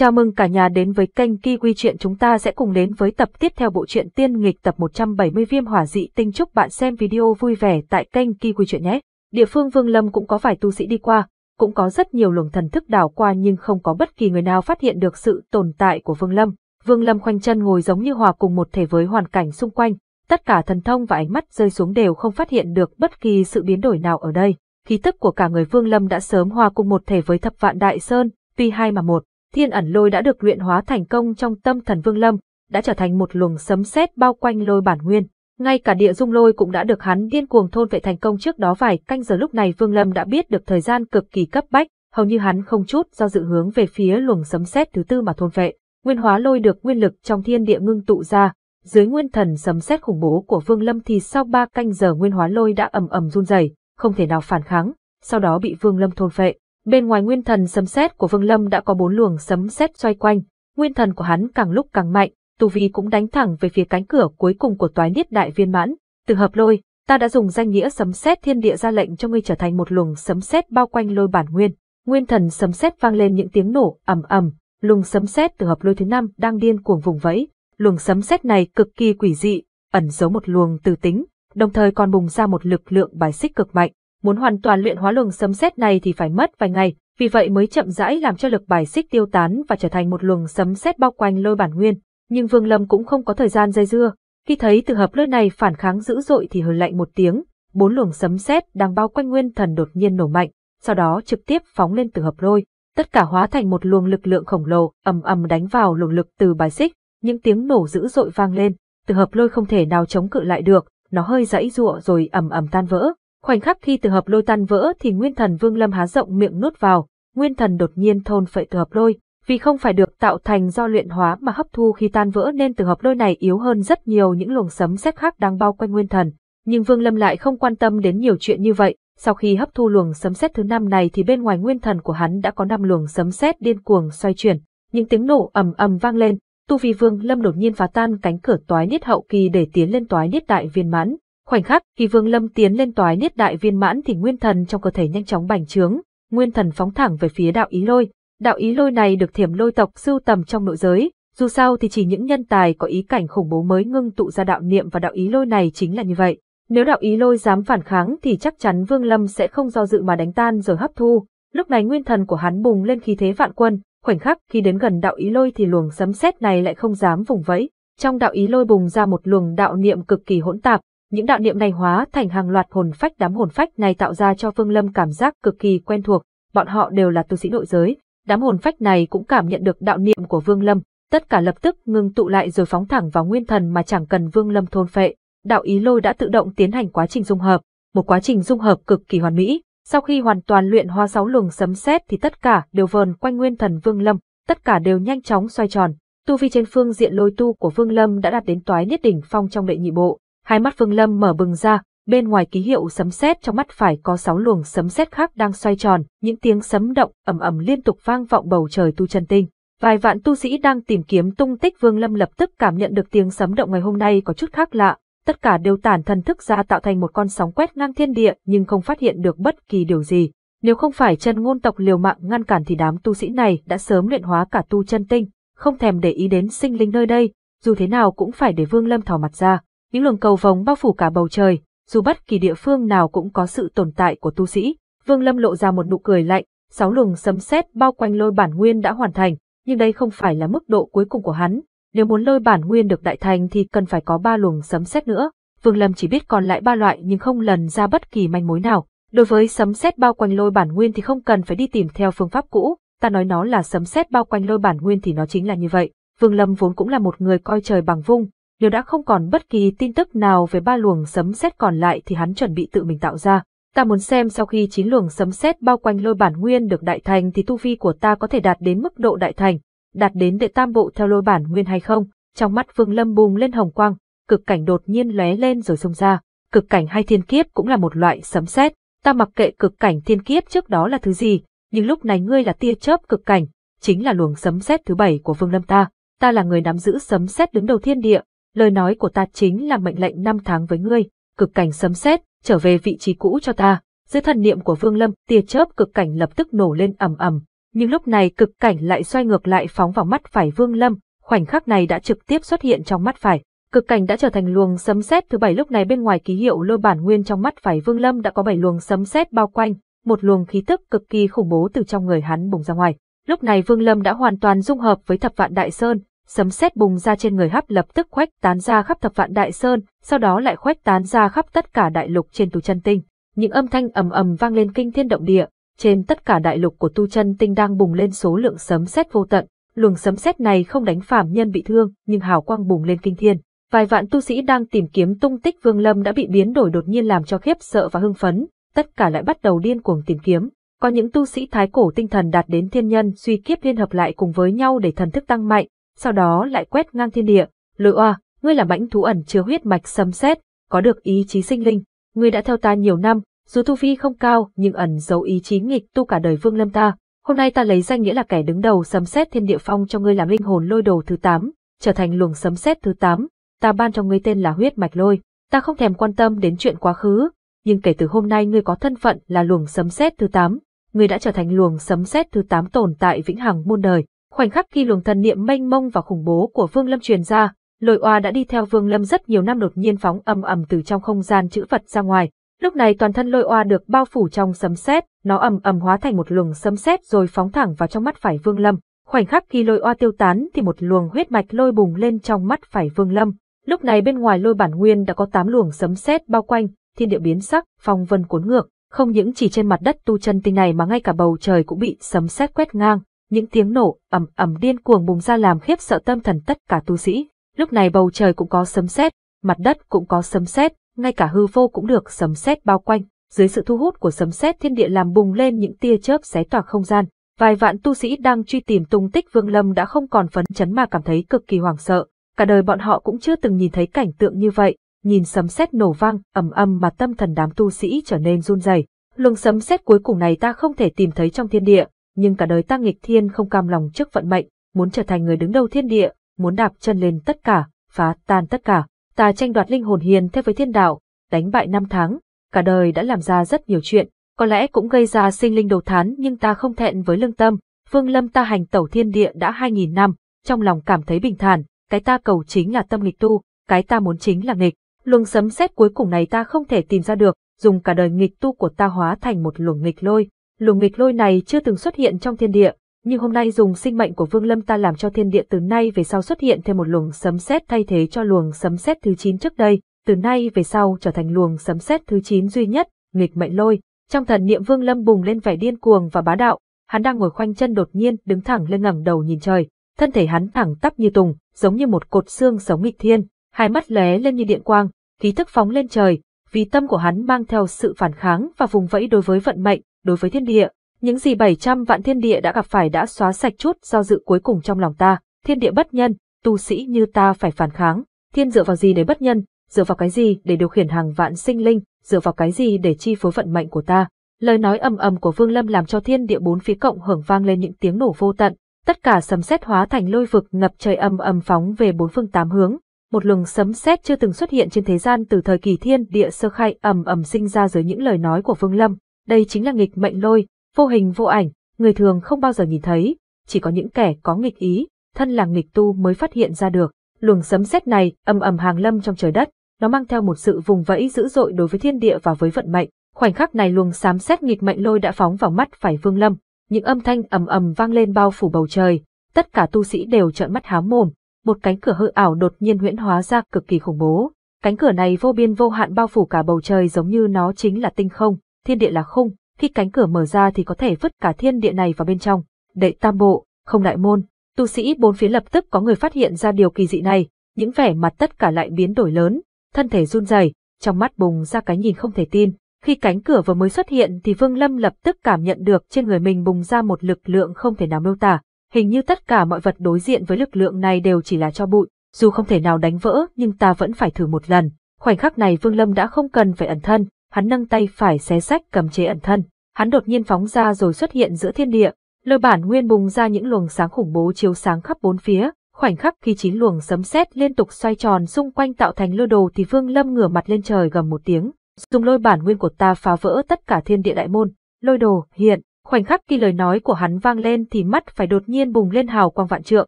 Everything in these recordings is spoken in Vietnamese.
Chào mừng cả nhà đến với kênh Kiwi Chuyện chúng ta sẽ cùng đến với tập tiếp theo bộ truyện tiên nghịch tập 170 viêm hỏa dị tinh chúc bạn xem video vui vẻ tại kênh Kiwi Chuyện nhé. Địa phương Vương Lâm cũng có vài tu sĩ đi qua, cũng có rất nhiều luồng thần thức đảo qua nhưng không có bất kỳ người nào phát hiện được sự tồn tại của Vương Lâm. Vương Lâm khoanh chân ngồi giống như hòa cùng một thể với hoàn cảnh xung quanh, tất cả thần thông và ánh mắt rơi xuống đều không phát hiện được bất kỳ sự biến đổi nào ở đây. Khí tức của cả người Vương Lâm đã sớm hòa cùng một thể với thập vạn đại sơn, tuy hai mà một thiên ẩn lôi đã được luyện hóa thành công trong tâm thần Vương Lâm, đã trở thành một luồng sấm sét bao quanh lôi bản nguyên. Ngay cả địa dung lôi cũng đã được hắn điên cuồng thôn vệ thành công trước đó vài canh giờ lúc này Vương Lâm đã biết được thời gian cực kỳ cấp bách, hầu như hắn không chút do dự hướng về phía luồng sấm sét thứ tư mà thôn vệ. Nguyên hóa lôi được nguyên lực trong thiên địa ngưng tụ ra, dưới nguyên thần sấm sét khủng bố của Vương Lâm thì sau ba canh giờ nguyên hóa lôi đã ầm ầm run rẩy, không thể nào phản kháng, sau đó bị Vương Lâm thôn vệ. Bên ngoài nguyên thần sấm sét của Vương Lâm đã có bốn luồng sấm sét xoay quanh, nguyên thần của hắn càng lúc càng mạnh, tu vi cũng đánh thẳng về phía cánh cửa cuối cùng của toái niết đại viên mãn. Từ hợp lôi, ta đã dùng danh nghĩa sấm sét thiên địa ra lệnh cho ngươi trở thành một luồng sấm sét bao quanh lôi bản nguyên. Nguyên thần sấm sét vang lên những tiếng nổ ầm ầm, luồng sấm sét từ hợp lôi thứ năm đang điên cuồng vùng vẫy. Luồng sấm sét này cực kỳ quỷ dị, ẩn giấu một luồng từ tính, đồng thời còn bùng ra một lực lượng bài xích cực mạnh muốn hoàn toàn luyện hóa luồng sấm sét này thì phải mất vài ngày, vì vậy mới chậm rãi làm cho lực bài xích tiêu tán và trở thành một luồng sấm sét bao quanh lôi bản nguyên. Nhưng Vương Lâm cũng không có thời gian dây dưa, khi thấy từ hợp lôi này phản kháng dữ dội thì hừ lạnh một tiếng, bốn luồng sấm sét đang bao quanh nguyên thần đột nhiên nổ mạnh, sau đó trực tiếp phóng lên từ hợp lôi, tất cả hóa thành một luồng lực lượng khổng lồ ầm ầm đánh vào luồng lực từ bài xích, những tiếng nổ dữ dội vang lên, từ hợp lôi không thể nào chống cự lại được, nó hơi giãy giụa rồi ầm ầm tan vỡ. Khoảnh khắc khi từ hợp lôi tan vỡ thì nguyên thần Vương Lâm há rộng miệng nuốt vào, nguyên thần đột nhiên thôn phệ từ hợp lôi, vì không phải được tạo thành do luyện hóa mà hấp thu khi tan vỡ nên từ hợp lôi này yếu hơn rất nhiều những luồng sấm sét khác đang bao quanh nguyên thần. Nhưng Vương Lâm lại không quan tâm đến nhiều chuyện như vậy, sau khi hấp thu luồng sấm sét thứ năm này thì bên ngoài nguyên thần của hắn đã có năm luồng sấm sét điên cuồng xoay chuyển, những tiếng nổ ầm ầm vang lên, tu vi Vương Lâm đột nhiên phá tan cánh cửa toái niết hậu kỳ để tiến lên toái niết đại viên mãn, Khoảnh khắc, khi Vương Lâm tiến lên toái niết đại viên mãn thì nguyên thần trong cơ thể nhanh chóng bành trướng, nguyên thần phóng thẳng về phía đạo ý lôi. Đạo ý lôi này được thiểm lôi tộc sưu tầm trong nội giới, dù sao thì chỉ những nhân tài có ý cảnh khủng bố mới ngưng tụ ra đạo niệm và đạo ý lôi này chính là như vậy. Nếu đạo ý lôi dám phản kháng thì chắc chắn Vương Lâm sẽ không do dự mà đánh tan rồi hấp thu. Lúc này nguyên thần của hắn bùng lên khí thế vạn quân, khoảnh khắc khi đến gần đạo ý lôi thì luồng sấm sét này lại không dám vùng vẫy. Trong đạo ý lôi bùng ra một luồng đạo niệm cực kỳ hỗn tạp, những đạo niệm này hóa thành hàng loạt hồn phách đám hồn phách này tạo ra cho Vương Lâm cảm giác cực kỳ quen thuộc, bọn họ đều là tu sĩ nội giới. Đám hồn phách này cũng cảm nhận được đạo niệm của Vương Lâm, tất cả lập tức ngưng tụ lại rồi phóng thẳng vào nguyên thần mà chẳng cần Vương Lâm thôn phệ. Đạo ý lôi đã tự động tiến hành quá trình dung hợp, một quá trình dung hợp cực kỳ hoàn mỹ. Sau khi hoàn toàn luyện hóa sáu luồng sấm sét thì tất cả đều vờn quanh nguyên thần Vương Lâm, tất cả đều nhanh chóng xoay tròn. Tu vi trên phương diện lôi tu của Vương Lâm đã đạt đến toái niết đỉnh phong trong đệ nhị bộ, Hai mắt Vương Lâm mở bừng ra, bên ngoài ký hiệu sấm sét trong mắt phải có sáu luồng sấm sét khác đang xoay tròn, những tiếng sấm động ầm ầm liên tục vang vọng bầu trời tu chân tinh. Vài vạn tu sĩ đang tìm kiếm tung tích Vương Lâm lập tức cảm nhận được tiếng sấm động ngày hôm nay có chút khác lạ, tất cả đều tản thần thức ra tạo thành một con sóng quét ngang thiên địa nhưng không phát hiện được bất kỳ điều gì. Nếu không phải chân ngôn tộc liều mạng ngăn cản thì đám tu sĩ này đã sớm luyện hóa cả tu chân tinh, không thèm để ý đến sinh linh nơi đây, dù thế nào cũng phải để Vương Lâm thò mặt ra những luồng cầu vồng bao phủ cả bầu trời, dù bất kỳ địa phương nào cũng có sự tồn tại của tu sĩ. Vương Lâm lộ ra một nụ cười lạnh, sáu luồng sấm sét bao quanh lôi bản nguyên đã hoàn thành, nhưng đây không phải là mức độ cuối cùng của hắn. Nếu muốn lôi bản nguyên được đại thành thì cần phải có ba luồng sấm sét nữa. Vương Lâm chỉ biết còn lại ba loại nhưng không lần ra bất kỳ manh mối nào. Đối với sấm sét bao quanh lôi bản nguyên thì không cần phải đi tìm theo phương pháp cũ, ta nói nó là sấm sét bao quanh lôi bản nguyên thì nó chính là như vậy. Vương Lâm vốn cũng là một người coi trời bằng vung, nếu đã không còn bất kỳ tin tức nào về ba luồng sấm sét còn lại thì hắn chuẩn bị tự mình tạo ra. Ta muốn xem sau khi chín luồng sấm sét bao quanh lôi bản nguyên được đại thành thì tu vi của ta có thể đạt đến mức độ đại thành, đạt đến đệ tam bộ theo lôi bản nguyên hay không. Trong mắt Vương Lâm bùng lên hồng quang, cực cảnh đột nhiên lóe lên rồi xông ra. Cực cảnh hay thiên kiếp cũng là một loại sấm sét. Ta mặc kệ cực cảnh thiên kiếp trước đó là thứ gì, nhưng lúc này ngươi là tia chớp cực cảnh, chính là luồng sấm sét thứ bảy của Vương Lâm ta. Ta là người nắm giữ sấm sét đứng đầu thiên địa, lời nói của ta chính là mệnh lệnh năm tháng với ngươi, cực cảnh sấm sét, trở về vị trí cũ cho ta. Dưới thần niệm của Vương Lâm, tia chớp cực cảnh lập tức nổ lên ầm ầm, nhưng lúc này cực cảnh lại xoay ngược lại phóng vào mắt phải Vương Lâm, khoảnh khắc này đã trực tiếp xuất hiện trong mắt phải. Cực cảnh đã trở thành luồng sấm sét thứ bảy lúc này bên ngoài ký hiệu lôi bản nguyên trong mắt phải Vương Lâm đã có bảy luồng sấm sét bao quanh, một luồng khí tức cực kỳ khủng bố từ trong người hắn bùng ra ngoài. Lúc này Vương Lâm đã hoàn toàn dung hợp với Thập Vạn Đại Sơn, sấm sét bùng ra trên người hấp lập tức khoách tán ra khắp thập vạn đại sơn, sau đó lại khoách tán ra khắp tất cả đại lục trên tu chân tinh. Những âm thanh ầm ầm vang lên kinh thiên động địa, trên tất cả đại lục của tu chân tinh đang bùng lên số lượng sấm sét vô tận. Luồng sấm sét này không đánh phàm nhân bị thương, nhưng hào quang bùng lên kinh thiên. Vài vạn tu sĩ đang tìm kiếm tung tích Vương Lâm đã bị biến đổi đột nhiên làm cho khiếp sợ và hưng phấn, tất cả lại bắt đầu điên cuồng tìm kiếm. Có những tu sĩ thái cổ tinh thần đạt đến thiên nhân suy kiếp liên hợp lại cùng với nhau để thần thức tăng mạnh, sau đó lại quét ngang thiên địa, lôi oa, ngươi là mãnh thú ẩn chứa huyết mạch sấm sét, có được ý chí sinh linh, ngươi đã theo ta nhiều năm, dù tu vi không cao nhưng ẩn giấu ý chí nghịch tu cả đời vương lâm ta. Hôm nay ta lấy danh nghĩa là kẻ đứng đầu sấm sét thiên địa phong cho ngươi làm linh hồn lôi đồ thứ tám, trở thành luồng sấm sét thứ tám, ta ban cho ngươi tên là huyết mạch lôi. Ta không thèm quan tâm đến chuyện quá khứ, nhưng kể từ hôm nay ngươi có thân phận là luồng sấm sét thứ tám, ngươi đã trở thành luồng sấm sét thứ tám tồn tại vĩnh hằng muôn đời, Khoảnh khắc khi luồng thần niệm mênh mông và khủng bố của Vương Lâm truyền ra, lôi oa đã đi theo Vương Lâm rất nhiều năm đột nhiên phóng ầm ầm từ trong không gian chữ vật ra ngoài. Lúc này toàn thân lôi oa được bao phủ trong sấm sét, nó ầm ầm hóa thành một luồng sấm sét rồi phóng thẳng vào trong mắt phải Vương Lâm. Khoảnh khắc khi lôi oa tiêu tán thì một luồng huyết mạch lôi bùng lên trong mắt phải Vương Lâm. Lúc này bên ngoài lôi bản nguyên đã có 8 luồng sấm sét bao quanh, thiên địa biến sắc, phong vân cuốn ngược, không những chỉ trên mặt đất tu chân tinh này mà ngay cả bầu trời cũng bị sấm sét quét ngang, những tiếng nổ ầm ầm điên cuồng bùng ra làm khiếp sợ tâm thần tất cả tu sĩ. Lúc này bầu trời cũng có sấm sét, mặt đất cũng có sấm sét, ngay cả hư vô cũng được sấm sét bao quanh. Dưới sự thu hút của sấm sét thiên địa làm bùng lên những tia chớp xé toạc không gian. Vài vạn tu sĩ đang truy tìm tung tích Vương Lâm đã không còn phấn chấn mà cảm thấy cực kỳ hoảng sợ. Cả đời bọn họ cũng chưa từng nhìn thấy cảnh tượng như vậy, nhìn sấm sét nổ vang ầm ầm mà tâm thần đám tu sĩ trở nên run rẩy. Luồng sấm sét cuối cùng này ta không thể tìm thấy trong thiên địa, nhưng cả đời ta nghịch thiên không cam lòng trước vận mệnh, muốn trở thành người đứng đầu thiên địa, muốn đạp chân lên tất cả, phá tan tất cả. Ta tranh đoạt linh hồn hiền theo với thiên đạo, đánh bại năm tháng, cả đời đã làm ra rất nhiều chuyện, có lẽ cũng gây ra sinh linh đầu thán nhưng ta không thẹn với lương tâm, phương lâm ta hành tẩu thiên địa đã 2.000 năm, trong lòng cảm thấy bình thản, cái ta cầu chính là tâm nghịch tu, cái ta muốn chính là nghịch, luồng sấm sét cuối cùng này ta không thể tìm ra được, dùng cả đời nghịch tu của ta hóa thành một luồng nghịch lôi, luồng nghịch lôi này chưa từng xuất hiện trong thiên địa, nhưng hôm nay dùng sinh mệnh của Vương Lâm ta làm cho thiên địa từ nay về sau xuất hiện thêm một luồng sấm sét thay thế cho luồng sấm sét thứ chín trước đây, từ nay về sau trở thành luồng sấm sét thứ chín duy nhất, nghịch mệnh lôi. Trong thần niệm Vương Lâm bùng lên vẻ điên cuồng và bá đạo, hắn đang ngồi khoanh chân đột nhiên đứng thẳng lên ngẩng đầu nhìn trời, thân thể hắn thẳng tắp như tùng, giống như một cột xương sống nghịch thiên, hai mắt lóe lên như điện quang, khí tức phóng lên trời, vì tâm của hắn mang theo sự phản kháng và vùng vẫy đối với vận mệnh, đối với thiên địa. Những gì 700 vạn thiên địa đã gặp phải đã xóa sạch chút do dự cuối cùng trong lòng ta, thiên địa bất nhân, tu sĩ như ta phải phản kháng, thiên dựa vào gì để bất nhân, dựa vào cái gì để điều khiển hàng vạn sinh linh, dựa vào cái gì để chi phối vận mệnh của ta. Lời nói ầm ầm của Vương Lâm làm cho thiên địa bốn phía cộng hưởng vang lên những tiếng nổ vô tận, tất cả sầm xét hóa thành lôi vực ngập trời ầm ầm phóng về bốn phương tám hướng, một luồng sấm sét chưa từng xuất hiện trên thế gian từ thời kỳ thiên địa sơ khai ầm ầm sinh ra dưới những lời nói của Vương Lâm. Đây chính là nghịch mệnh lôi, vô hình vô ảnh, người thường không bao giờ nhìn thấy, chỉ có những kẻ có nghịch ý, thân là nghịch tu mới phát hiện ra được. Luồng sấm sét này ầm ầm hàng lâm trong trời đất, nó mang theo một sự vùng vẫy dữ dội đối với thiên địa và với vận mệnh. Khoảnh khắc này luồng sấm sét nghịch mệnh lôi đã phóng vào mắt phải Vương Lâm, những âm thanh ầm ầm vang lên bao phủ bầu trời, tất cả tu sĩ đều trợn mắt há mồm, một cánh cửa hư ảo đột nhiên huyễn hóa ra cực kỳ khủng bố. Cánh cửa này vô biên vô hạn bao phủ cả bầu trời giống như nó chính là tinh không, thiên địa là không, khi cánh cửa mở ra thì có thể vứt cả thiên địa này vào bên trong. Đệ tam bộ, không đại môn, tu sĩ bốn phía lập tức có người phát hiện ra điều kỳ dị này, những vẻ mặt tất cả lại biến đổi lớn, thân thể run rẩy, trong mắt bùng ra cái nhìn không thể tin. Khi cánh cửa vừa mới xuất hiện thì Vương Lâm lập tức cảm nhận được trên người mình bùng ra một lực lượng không thể nào miêu tả, hình như tất cả mọi vật đối diện với lực lượng này đều chỉ là cho bụi, dù không thể nào đánh vỡ nhưng ta vẫn phải thử một lần. Khoảnh khắc này Vương Lâm đã không cần phải ẩn thân, hắn nâng tay phải xé sách cầm chế ẩn thân, hắn đột nhiên phóng ra rồi xuất hiện giữa thiên địa, lôi bản nguyên bùng ra những luồng sáng khủng bố chiếu sáng khắp bốn phía. Khoảnh khắc khi chín luồng sấm sét liên tục xoay tròn xung quanh tạo thành lôi đồ thì Vương Lâm ngửa mặt lên trời gầm một tiếng, dùng lôi bản nguyên của ta phá vỡ tất cả thiên địa đại môn, lôi đồ hiện Khoảnh khắc khi lời nói của hắn vang lên thì mắt phải đột nhiên bùng lên hào quang vạn trượng,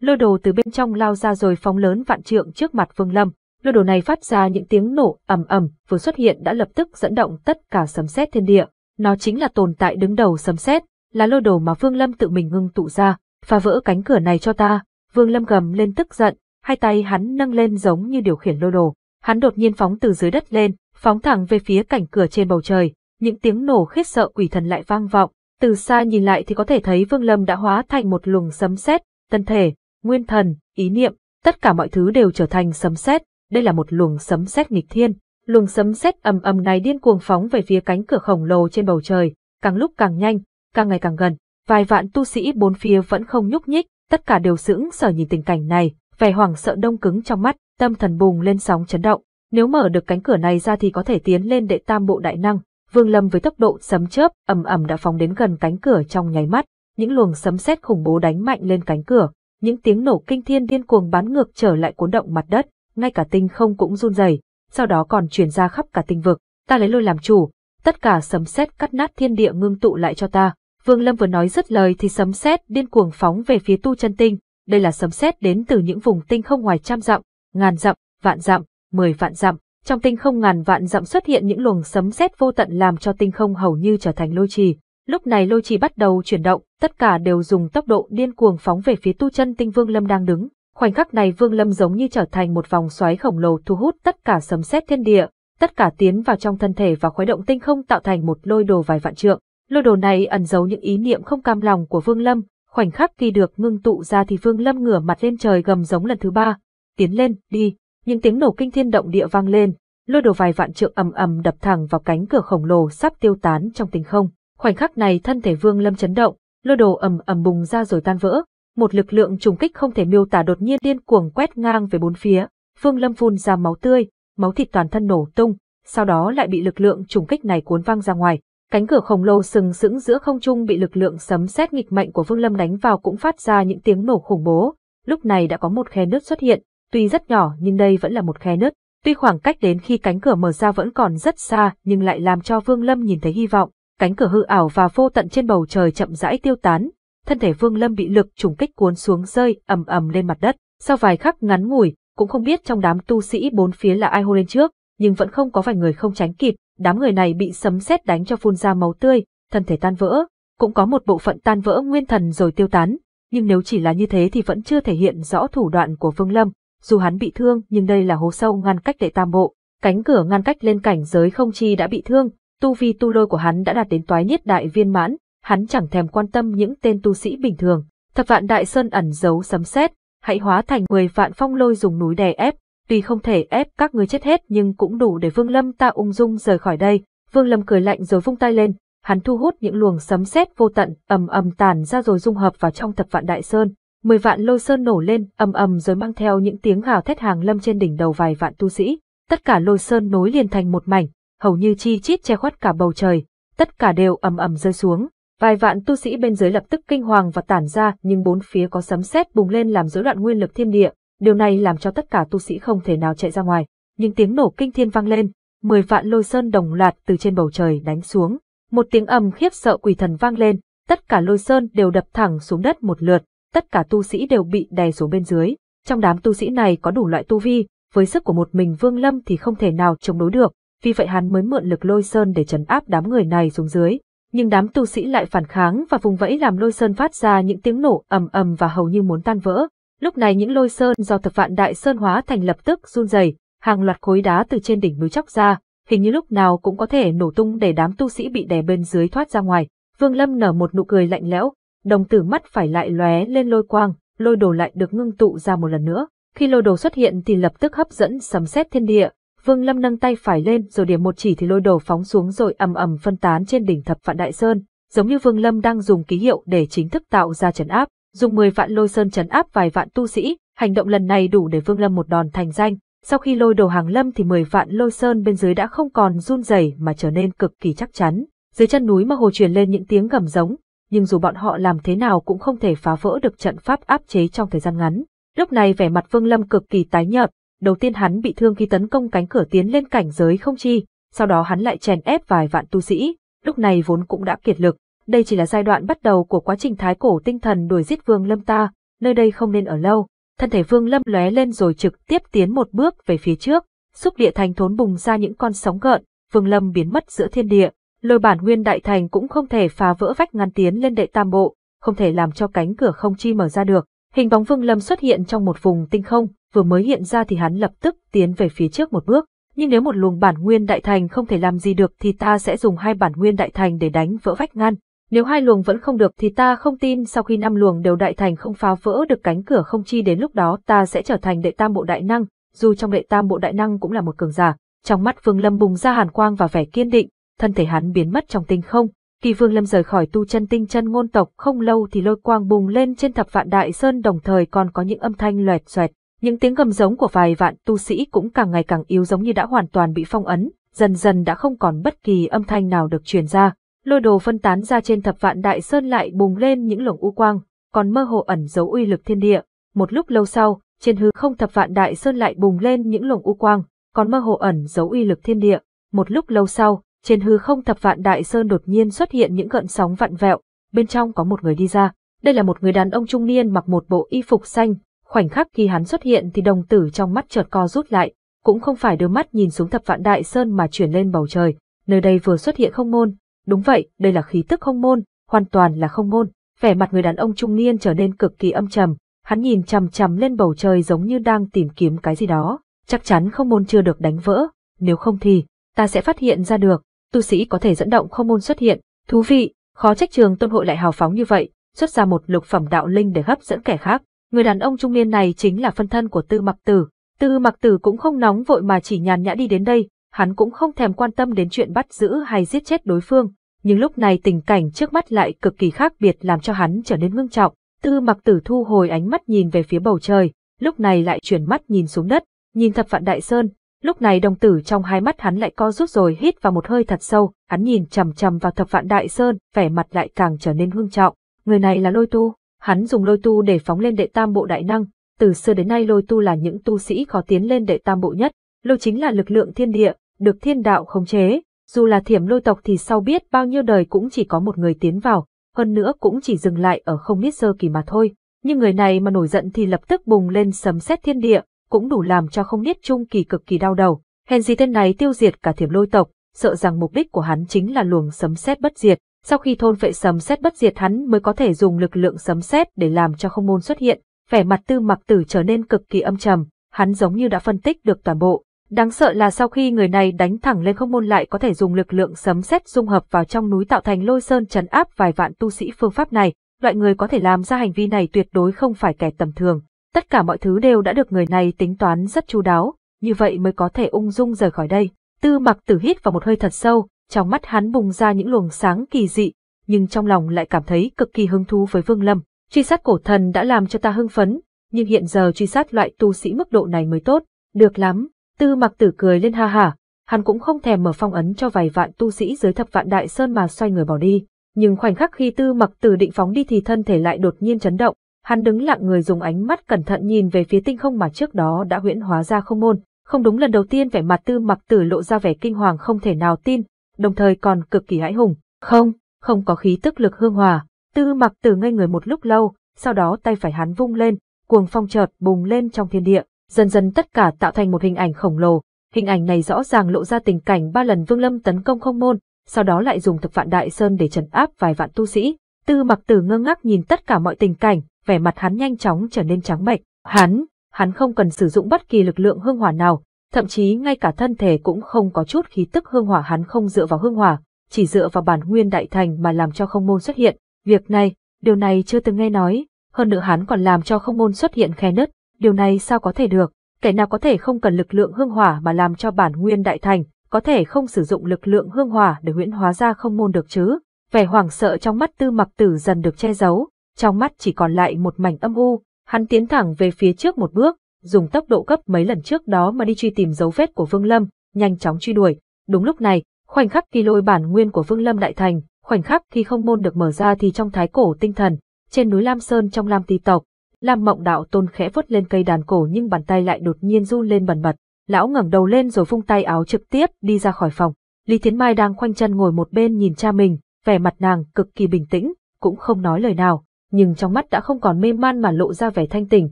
lôi đồ từ bên trong lao ra rồi phóng lớn vạn trượng trước mặt Vương Lâm. Lôi đồ này phát ra những tiếng nổ ầm ầm, vừa xuất hiện đã lập tức dẫn động tất cả sấm sét thiên địa. Nó chính là tồn tại đứng đầu sấm sét, là lôi đồ mà Vương Lâm tự mình ngưng tụ ra, phá vỡ cánh cửa này cho ta. Vương Lâm gầm lên tức giận, hai tay hắn nâng lên giống như điều khiển lôi đồ. Hắn đột nhiên phóng từ dưới đất lên, phóng thẳng về phía cảnh cửa trên bầu trời, những tiếng nổ khiếp sợ quỷ thần lại vang vọng, từ xa nhìn lại thì có thể thấy Vương Lâm đã hóa thành một luồng sấm sét, tân thể, nguyên thần, ý niệm, tất cả mọi thứ đều trở thành sấm sét, đây là một luồng sấm sét nghịch thiên. Luồng sấm sét ầm ầm này điên cuồng phóng về phía cánh cửa khổng lồ trên bầu trời, càng lúc càng nhanh, càng ngày càng gần. Vài vạn tu sĩ bốn phía vẫn không nhúc nhích, tất cả đều sững sờ nhìn tình cảnh này, vẻ hoảng sợ đông cứng trong mắt, tâm thần bùng lên sóng chấn động. Nếu mở được cánh cửa này ra thì có thể tiến lên đệ tam bộ đại năng, Vương Lâm với tốc độ sấm chớp ầm ầm đã phóng đến gần cánh cửa trong nháy mắt, những luồng sấm sét khủng bố đánh mạnh lên cánh cửa, những tiếng nổ kinh thiên điên cuồng bắn ngược trở lại cuốn động mặt đất, ngay cả tinh không cũng run rẩy, sau đó còn truyền ra khắp cả tinh vực, ta lấy lôi làm chủ, tất cả sấm sét cắt nát thiên địa ngưng tụ lại cho ta. Vương Lâm vừa nói dứt lời thì sấm sét điên cuồng phóng về phía tu chân tinh, đây là sấm sét đến từ những vùng tinh không ngoài trăm dặm, ngàn dặm, vạn dặm, mười vạn dặm, trong tinh không ngàn vạn dặm xuất hiện những luồng sấm sét vô tận làm cho tinh không hầu như trở thành lôi trì. Lúc này lôi trì bắt đầu chuyển động, tất cả đều dùng tốc độ điên cuồng phóng về phía tu chân tinh Vương Lâm đang đứng. Khoảnh khắc này Vương Lâm giống như trở thành một vòng xoáy khổng lồ thu hút tất cả sấm sét thiên địa, tất cả tiến vào trong thân thể và khuấy động tinh không tạo thành một lôi đồ vài vạn trượng. Lôi đồ này ẩn giấu những ý niệm không cam lòng của Vương Lâm, khoảnh khắc khi được ngưng tụ ra thì Vương Lâm ngửa mặt lên trời gầm giống lần thứ ba, tiến lên, đi những tiếng nổ kinh thiên động địa vang lên, lôi đồ vài vạn trượng ầm ầm đập thẳng vào cánh cửa khổng lồ sắp tiêu tán trong tình không. Khoảnh khắc này thân thể Vương Lâm chấn động, lôi đồ ầm ầm bùng ra rồi tan vỡ, một lực lượng trùng kích không thể miêu tả đột nhiên điên cuồng quét ngang về bốn phía, Vương Lâm phun ra máu tươi, máu thịt toàn thân nổ tung, sau đó lại bị lực lượng trùng kích này cuốn văng ra ngoài. Cánh cửa khổng lồ sừng sững giữa không trung bị lực lượng sấm sét nghịch mạnh của Vương Lâm đánh vào cũng phát ra những tiếng nổ khủng bố. Lúc này đã có một khe nứt xuất hiện, Tuy rất nhỏ nhưng đây vẫn là một khe nứt, tuy khoảng cách đến khi cánh cửa mở ra vẫn còn rất xa nhưng lại làm cho Vương Lâm nhìn thấy hy vọng, cánh cửa hư ảo và vô tận trên bầu trời chậm rãi tiêu tán, thân thể Vương Lâm bị lực trùng kích cuốn xuống rơi ầm ầm lên mặt đất. Sau vài khắc ngắn ngủi, cũng không biết trong đám tu sĩ bốn phía là ai hô lên trước, nhưng vẫn không có vài người không tránh kịp, đám người này bị sấm sét đánh cho phun ra máu tươi, thân thể tan vỡ, cũng có một bộ phận tan vỡ nguyên thần rồi tiêu tán, nhưng nếu chỉ là như thế thì vẫn chưa thể hiện rõ thủ đoạn của Vương Lâm, dù hắn bị thương nhưng đây là hố sâu ngăn cách đệ tam bộ, cánh cửa ngăn cách lên cảnh giới không chi đã bị thương, tu vi tu lôi của hắn đã đạt đến toái nhất đại viên mãn, hắn chẳng thèm quan tâm những tên tu sĩ bình thường, thập vạn đại sơn ẩn giấu sấm sét, hãy hóa thành 10 vạn phong lôi dùng núi đè ép, tuy không thể ép các ngươi chết hết nhưng cũng đủ để Vương Lâm ta ung dung rời khỏi đây. Vương Lâm cười lạnh rồi vung tay lên, hắn thu hút những luồng sấm sét vô tận ầm ầm tàn ra rồi dung hợp vào trong thập vạn đại sơn mười vạn lôi sơn nổ lên, ầm ầm rồi mang theo những tiếng hào thét hàng lâm trên đỉnh đầu vài vạn tu sĩ. Tất cả lôi sơn nối liền thành một mảnh, hầu như chi chít che khuất cả bầu trời, tất cả đều ầm ầm rơi xuống. Vài vạn tu sĩ bên dưới lập tức kinh hoàng và tản ra, nhưng bốn phía có sấm sét bùng lên làm rối loạn nguyên lực thiên địa, điều này làm cho tất cả tu sĩ không thể nào chạy ra ngoài. Những tiếng nổ kinh thiên vang lên, mười vạn lôi sơn đồng loạt từ trên bầu trời đánh xuống. Một tiếng ầm khiếp sợ quỷ thần vang lên, tất cả lôi sơn đều đập thẳng xuống đất một lượt, tất cả tu sĩ đều bị đè xuống bên dưới. Trong đám tu sĩ này có đủ loại tu vi, với sức của một mình Vương Lâm thì không thể nào chống đối được, vì vậy hắn mới mượn lực lôi sơn để trấn áp đám người này xuống dưới. Nhưng đám tu sĩ lại phản kháng và vùng vẫy làm lôi sơn phát ra những tiếng nổ ầm ầm và hầu như muốn tan vỡ. Lúc này những lôi sơn do thập vạn đại sơn hóa thành lập tức run rẩy, hàng loạt khối đá từ trên đỉnh núi chóc ra, hình như lúc nào cũng có thể nổ tung để đám tu sĩ bị đè bên dưới thoát ra ngoài. Vương Lâm nở một nụ cười lạnh lẽo, đồng tử mắt phải lại lóe lên lôi quang, lôi đồ lại được ngưng tụ ra một lần nữa. Khi lôi đồ xuất hiện thì lập tức hấp dẫn sấm sét thiên địa, Vương Lâm nâng tay phải lên rồi điểm một chỉ thì lôi đồ phóng xuống rồi ầm ầm phân tán trên đỉnh thập vạn đại sơn, giống như Vương Lâm đang dùng ký hiệu để chính thức tạo ra trấn áp, dùng 10 vạn lôi sơn trấn áp vài vạn tu sĩ, hành động lần này đủ để Vương Lâm một đòn thành danh. Sau khi lôi đồ hàng lâm thì 10 vạn lôi sơn bên dưới đã không còn run rẩy mà trở nên cực kỳ chắc chắn. Dưới chân núi mà hồ truyền lên những tiếng gầm giống, nhưng dù bọn họ làm thế nào cũng không thể phá vỡ được trận pháp áp chế trong thời gian ngắn. Lúc này vẻ mặt Vương Lâm cực kỳ tái nhợt, đầu tiên hắn bị thương khi tấn công cánh cửa tiến lên cảnh giới không chi, sau đó hắn lại chèn ép vài vạn tu sĩ, lúc này vốn cũng đã kiệt lực. Đây chỉ là giai đoạn bắt đầu của quá trình thái cổ tinh thần đuổi giết Vương Lâm ta, nơi đây không nên ở lâu. Thân thể Vương Lâm lóe lên rồi trực tiếp tiến một bước về phía trước, xúc địa thành thốn bùng ra những con sóng gợn, Vương Lâm biến mất giữa thiên địa, lôi bản nguyên đại thành cũng không thể phá vỡ vách ngăn tiến lên đệ tam bộ, không thể làm cho cánh cửa không chi mở ra được. Hình bóng Vương Lâm xuất hiện trong một vùng tinh không, vừa mới hiện ra thì hắn lập tức tiến về phía trước một bước. Nhưng nếu một luồng bản nguyên đại thành không thể làm gì được thì ta sẽ dùng hai bản nguyên đại thành để đánh vỡ vách ngăn. Nếu hai luồng vẫn không được thì ta không tin sau khi năm luồng đều đại thành không phá vỡ được cánh cửa không chi đến lúc đó ta sẽ trở thành đệ tam bộ đại năng, dù trong đệ tam bộ đại năng cũng là một cường giả. Trong mắt Vương Lâm bùng ra hàn quang và vẻ kiên định, thân thể hắn biến mất trong tinh không. Kỳ Vương Lâm rời khỏi tu chân tinh chân ngôn tộc không lâu thì lôi quang bùng lên trên thập vạn đại sơn đồng thời còn có những âm thanh loẹt xoẹt, những tiếng gầm giống của vài vạn tu sĩ cũng càng ngày càng yếu giống như đã hoàn toàn bị phong ấn, dần dần đã không còn bất kỳ âm thanh nào được truyền ra. Lôi đồ phân tán ra trên thập vạn đại sơn lại bùng lên những luồng u quang, còn mơ hồ ẩn dấu uy lực thiên địa. Một lúc lâu sau, trên hư không thập vạn đại sơn lại bùng lên những luồng u quang, còn mơ hồ ẩn dấu uy lực thiên địa. Một lúc lâu sau, trên hư không thập vạn đại sơn đột nhiên xuất hiện những gợn sóng vặn vẹo, bên trong có một người đi ra. Đây là một người đàn ông trung niên mặc một bộ y phục xanh, khoảnh khắc khi hắn xuất hiện thì đồng tử trong mắt chợt co rút lại, cũng không phải đôi mắt nhìn xuống thập vạn đại sơn mà chuyển lên bầu trời, nơi đây vừa xuất hiện không môn, đúng vậy, đây là khí tức không môn, hoàn toàn là không môn. Vẻ mặt người đàn ông trung niên trở nên cực kỳ âm trầm, hắn nhìn chằm chằm lên bầu trời giống như đang tìm kiếm cái gì đó, chắc chắn không môn chưa được đánh vỡ, nếu không thì ta sẽ phát hiện ra được, tu sĩ có thể dẫn động không môn xuất hiện, thú vị, khó trách trường tôn hội lại hào phóng như vậy, xuất ra một lục phẩm đạo linh để hấp dẫn kẻ khác. Người đàn ông trung niên này chính là phân thân của Tư Mặc Tử. Tư Mặc Tử cũng không nóng vội mà chỉ nhàn nhã đi đến đây, hắn cũng không thèm quan tâm đến chuyện bắt giữ hay giết chết đối phương. Nhưng lúc này tình cảnh trước mắt lại cực kỳ khác biệt làm cho hắn trở nên ngưng trọng. Tư Mặc Tử thu hồi ánh mắt nhìn về phía bầu trời, lúc này lại chuyển mắt nhìn xuống đất, nhìn thập vạn đại sơn, Lúc này đồng tử trong hai mắt hắn lại co rút rồi hít vào một hơi thật sâu, hắn nhìn chằm chằm vào thập vạn đại sơn, vẻ mặt lại càng trở nên hương trọng. Người này là lôi tu, hắn dùng lôi tu để phóng lên đệ tam bộ đại năng, từ xưa đến nay lôi tu là những tu sĩ khó tiến lên đệ tam bộ nhất, lôi chính là lực lượng thiên địa, được thiên đạo khống chế, dù là thiểm lôi tộc thì sau biết bao nhiêu đời cũng chỉ có một người tiến vào, hơn nữa cũng chỉ dừng lại ở không biết sơ kỳ mà thôi. Nhưng người này mà nổi giận thì lập tức bùng lên sấm sét thiên địa, cũng đủ làm cho không biết Trung Kỳ cực kỳ đau đầu. Hèn gì tên này tiêu diệt cả thiểm lôi tộc, sợ rằng mục đích của hắn chính là luồng sấm sét bất diệt. Sau khi thôn vệ sấm sét bất diệt hắn mới có thể dùng lực lượng sấm sét để làm cho không môn xuất hiện. Vẻ mặt tư mặc tử trở nên cực kỳ âm trầm, hắn giống như đã phân tích được toàn bộ. Đáng sợ là sau khi người này đánh thẳng lên không môn lại có thể dùng lực lượng sấm sét dung hợp vào trong núi tạo thành lôi sơn chấn áp vài vạn tu sĩ phương pháp này. Loại người có thể làm ra hành vi này tuyệt đối không phải kẻ tầm thường. Tất cả mọi thứ đều đã được người này tính toán rất chu đáo, như vậy mới có thể ung dung rời khỏi đây. Tư mặc tử hít vào một hơi thật sâu, trong mắt hắn bùng ra những luồng sáng kỳ dị, nhưng trong lòng lại cảm thấy cực kỳ hứng thú với Vương Lâm. Truy sát cổ thần đã làm cho ta hưng phấn, nhưng hiện giờ truy sát loại tu sĩ mức độ này mới tốt. Được lắm, tư mặc tử cười lên ha ha hắn cũng không thèm mở phong ấn cho vài vạn tu sĩ dưới thập vạn đại sơn mà xoay người bỏ đi. Nhưng khoảnh khắc khi tư mặc tử định phóng đi thì thân thể lại đột nhiên chấn động, Hắn đứng lặng người dùng ánh mắt cẩn thận nhìn về phía tinh không mà trước đó đã huyễn hóa ra không môn, không đúng lần đầu tiên vẻ mặt tư mặc tử lộ ra vẻ kinh hoàng không thể nào tin, đồng thời còn cực kỳ hãi hùng. Không, không có khí tức lực hương hòa, tư mặc tử ngây người một lúc lâu, sau đó tay phải hắn vung lên, cuồng phong chợt bùng lên trong thiên địa, dần dần tất cả tạo thành một hình ảnh khổng lồ. Hình ảnh này rõ ràng lộ ra tình cảnh ba lần Vương Lâm tấn công không môn, sau đó lại dùng thực vạn đại sơn để trấn áp vài vạn tu sĩ. Tư mặc tử ngơ ngác nhìn tất cả mọi tình cảnh, vẻ mặt hắn nhanh chóng trở nên trắng bệch. Hắn, hắn không cần sử dụng bất kỳ lực lượng hương hỏa nào, thậm chí ngay cả thân thể cũng không có chút khí tức hương hỏa hắn không dựa vào hương hỏa, chỉ dựa vào bản nguyên đại thành mà làm cho không môn xuất hiện. Việc này, điều này chưa từng nghe nói, hơn nữa hắn còn làm cho không môn xuất hiện khe nứt, điều này sao có thể được, kẻ nào có thể không cần lực lượng hương hỏa mà làm cho bản nguyên đại thành, có thể không sử dụng lực lượng hương hỏa để huyễn hóa ra không môn được chứ. Vẻ hoảng sợ trong mắt tư mặc tử dần được che giấu, trong mắt chỉ còn lại một mảnh âm u, hắn tiến thẳng về phía trước một bước, dùng tốc độ gấp mấy lần trước đó mà đi truy tìm dấu vết của Vương Lâm, nhanh chóng truy đuổi. Đúng lúc này, khoảnh khắc kỳ lôi bản nguyên của Vương Lâm đại thành, khoảnh khắc khi không môn được mở ra thì trong thái cổ tinh thần, trên núi Lam Sơn trong Lam Ti tộc, Lam Mộng Đạo Tôn khẽ vớt lên cây đàn cổ nhưng bàn tay lại đột nhiên run lên bần bật. Lão ngẩng đầu lên rồi vung tay áo trực tiếp đi ra khỏi phòng. Lý Thiến Mai đang khoanh chân ngồi một bên nhìn cha mình, vẻ mặt nàng cực kỳ bình tĩnh, cũng không nói lời nào nhưng trong mắt đã không còn mê man mà lộ ra vẻ thanh tỉnh,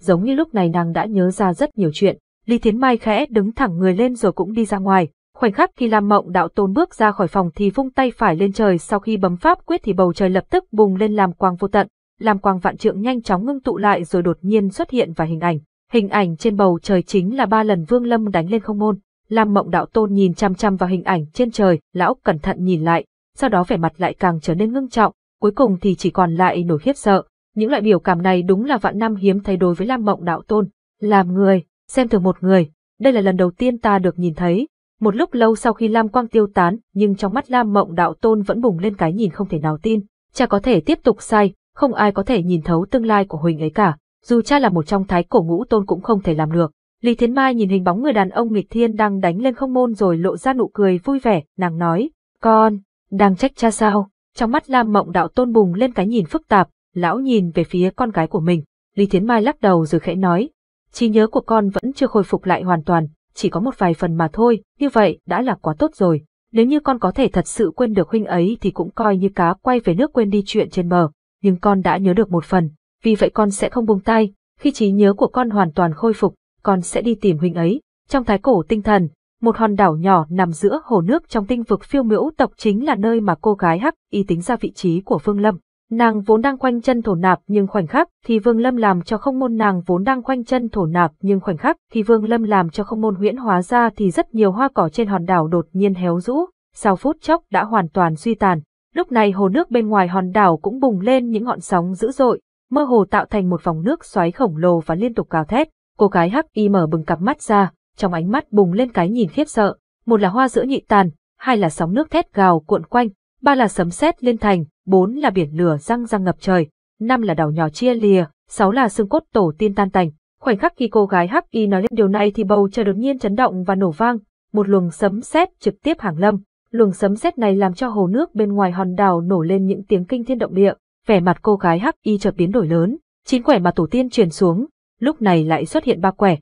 giống như lúc này nàng đã nhớ ra rất nhiều chuyện. Lý Thiến Mai khẽ đứng thẳng người lên rồi cũng đi ra ngoài. Khoảnh khắc khi Lam Mộng đạo tôn bước ra khỏi phòng thì vung tay phải lên trời sau khi bấm pháp quyết thì bầu trời lập tức bùng lên làm quang vô tận, làm quang vạn trượng nhanh chóng ngưng tụ lại rồi đột nhiên xuất hiện vài hình ảnh. Hình ảnh trên bầu trời chính là ba lần Vương Lâm đánh lên không môn. Lam Mộng đạo tôn nhìn chăm chăm vào hình ảnh trên trời, lão cẩn thận nhìn lại, sau đó vẻ mặt lại càng trở nên ngưng trọng, cuối cùng thì chỉ còn lại nổi khiếp sợ. Những loại biểu cảm này đúng là vạn năm hiếm thấy đối với Lam Mộng Đạo Tôn. Làm người, xem thường một người, đây là lần đầu tiên ta được nhìn thấy. Một lúc lâu sau khi Lam Quang tiêu tán, nhưng trong mắt Lam Mộng Đạo Tôn vẫn bùng lên cái nhìn không thể nào tin. Cha có thể tiếp tục sai, không ai có thể nhìn thấu tương lai của Huỳnh ấy cả. Dù cha là một trong thái cổ ngũ tôn cũng không thể làm được. Lý Thiến Mai nhìn hình bóng người đàn ông nghịch thiên đang đánh lên không môn rồi lộ ra nụ cười vui vẻ, nàng nói, con, đang trách cha sao? Trong mắt Lam Mộng Đạo Tôn bùng lên cái nhìn phức tạp, lão nhìn về phía con gái của mình. Lý Thiến Mai lắc đầu rồi khẽ nói, trí nhớ của con vẫn chưa khôi phục lại hoàn toàn, chỉ có một vài phần mà thôi, như vậy đã là quá tốt rồi. Nếu như con có thể thật sự quên được huynh ấy thì cũng coi như cá quay về nước quên đi chuyện trên bờ, nhưng con đã nhớ được một phần, vì vậy con sẽ không buông tay, khi trí nhớ của con hoàn toàn khôi phục, con sẽ đi tìm huynh ấy. Trong thái cổ tinh thần, một hòn đảo nhỏ nằm giữa hồ nước trong tinh vực phiêu miễu tộc chính là nơi mà cô gái hắc y tính ra vị trí của Vương Lâm. Nàng vốn đang quanh chân thổ nạp nhưng khoảnh khắc thì Vương Lâm làm cho không môn nàng vốn đang quanh chân thổ nạp nhưng khoảnh khắc thì Vương Lâm làm cho không môn huyễn hóa ra thì rất nhiều hoa cỏ trên hòn đảo đột nhiên héo rũ, sau phút chốc đã hoàn toàn suy tàn. Lúc này hồ nước bên ngoài hòn đảo cũng bùng lên những ngọn sóng dữ dội, mơ hồ tạo thành một vòng nước xoáy khổng lồ và liên tục cào thét. Cô gái hắc y mở bừng cặp mắt ra, trong ánh mắt bùng lên cái nhìn khiếp sợ, một là hoa giữa nhị tàn, hai là sóng nước thét gào cuộn quanh, ba là sấm sét liên thành, bốn là biển lửa răng răng ngập trời, năm là đảo nhỏ chia lìa, sáu là xương cốt tổ tiên tan tành. Khoảnh khắc khi cô gái Hắc Y nói lên điều này thì bầu trời đột nhiên chấn động và nổ vang, một luồng sấm sét trực tiếp hàng lâm. Luồng sấm sét này làm cho hồ nước bên ngoài hòn đảo nổ lên những tiếng kinh thiên động địa, vẻ mặt cô gái Hắc Y chợt biến đổi lớn, chín quẻ mà tổ tiên truyền xuống, lúc này lại xuất hiện ba quẻ,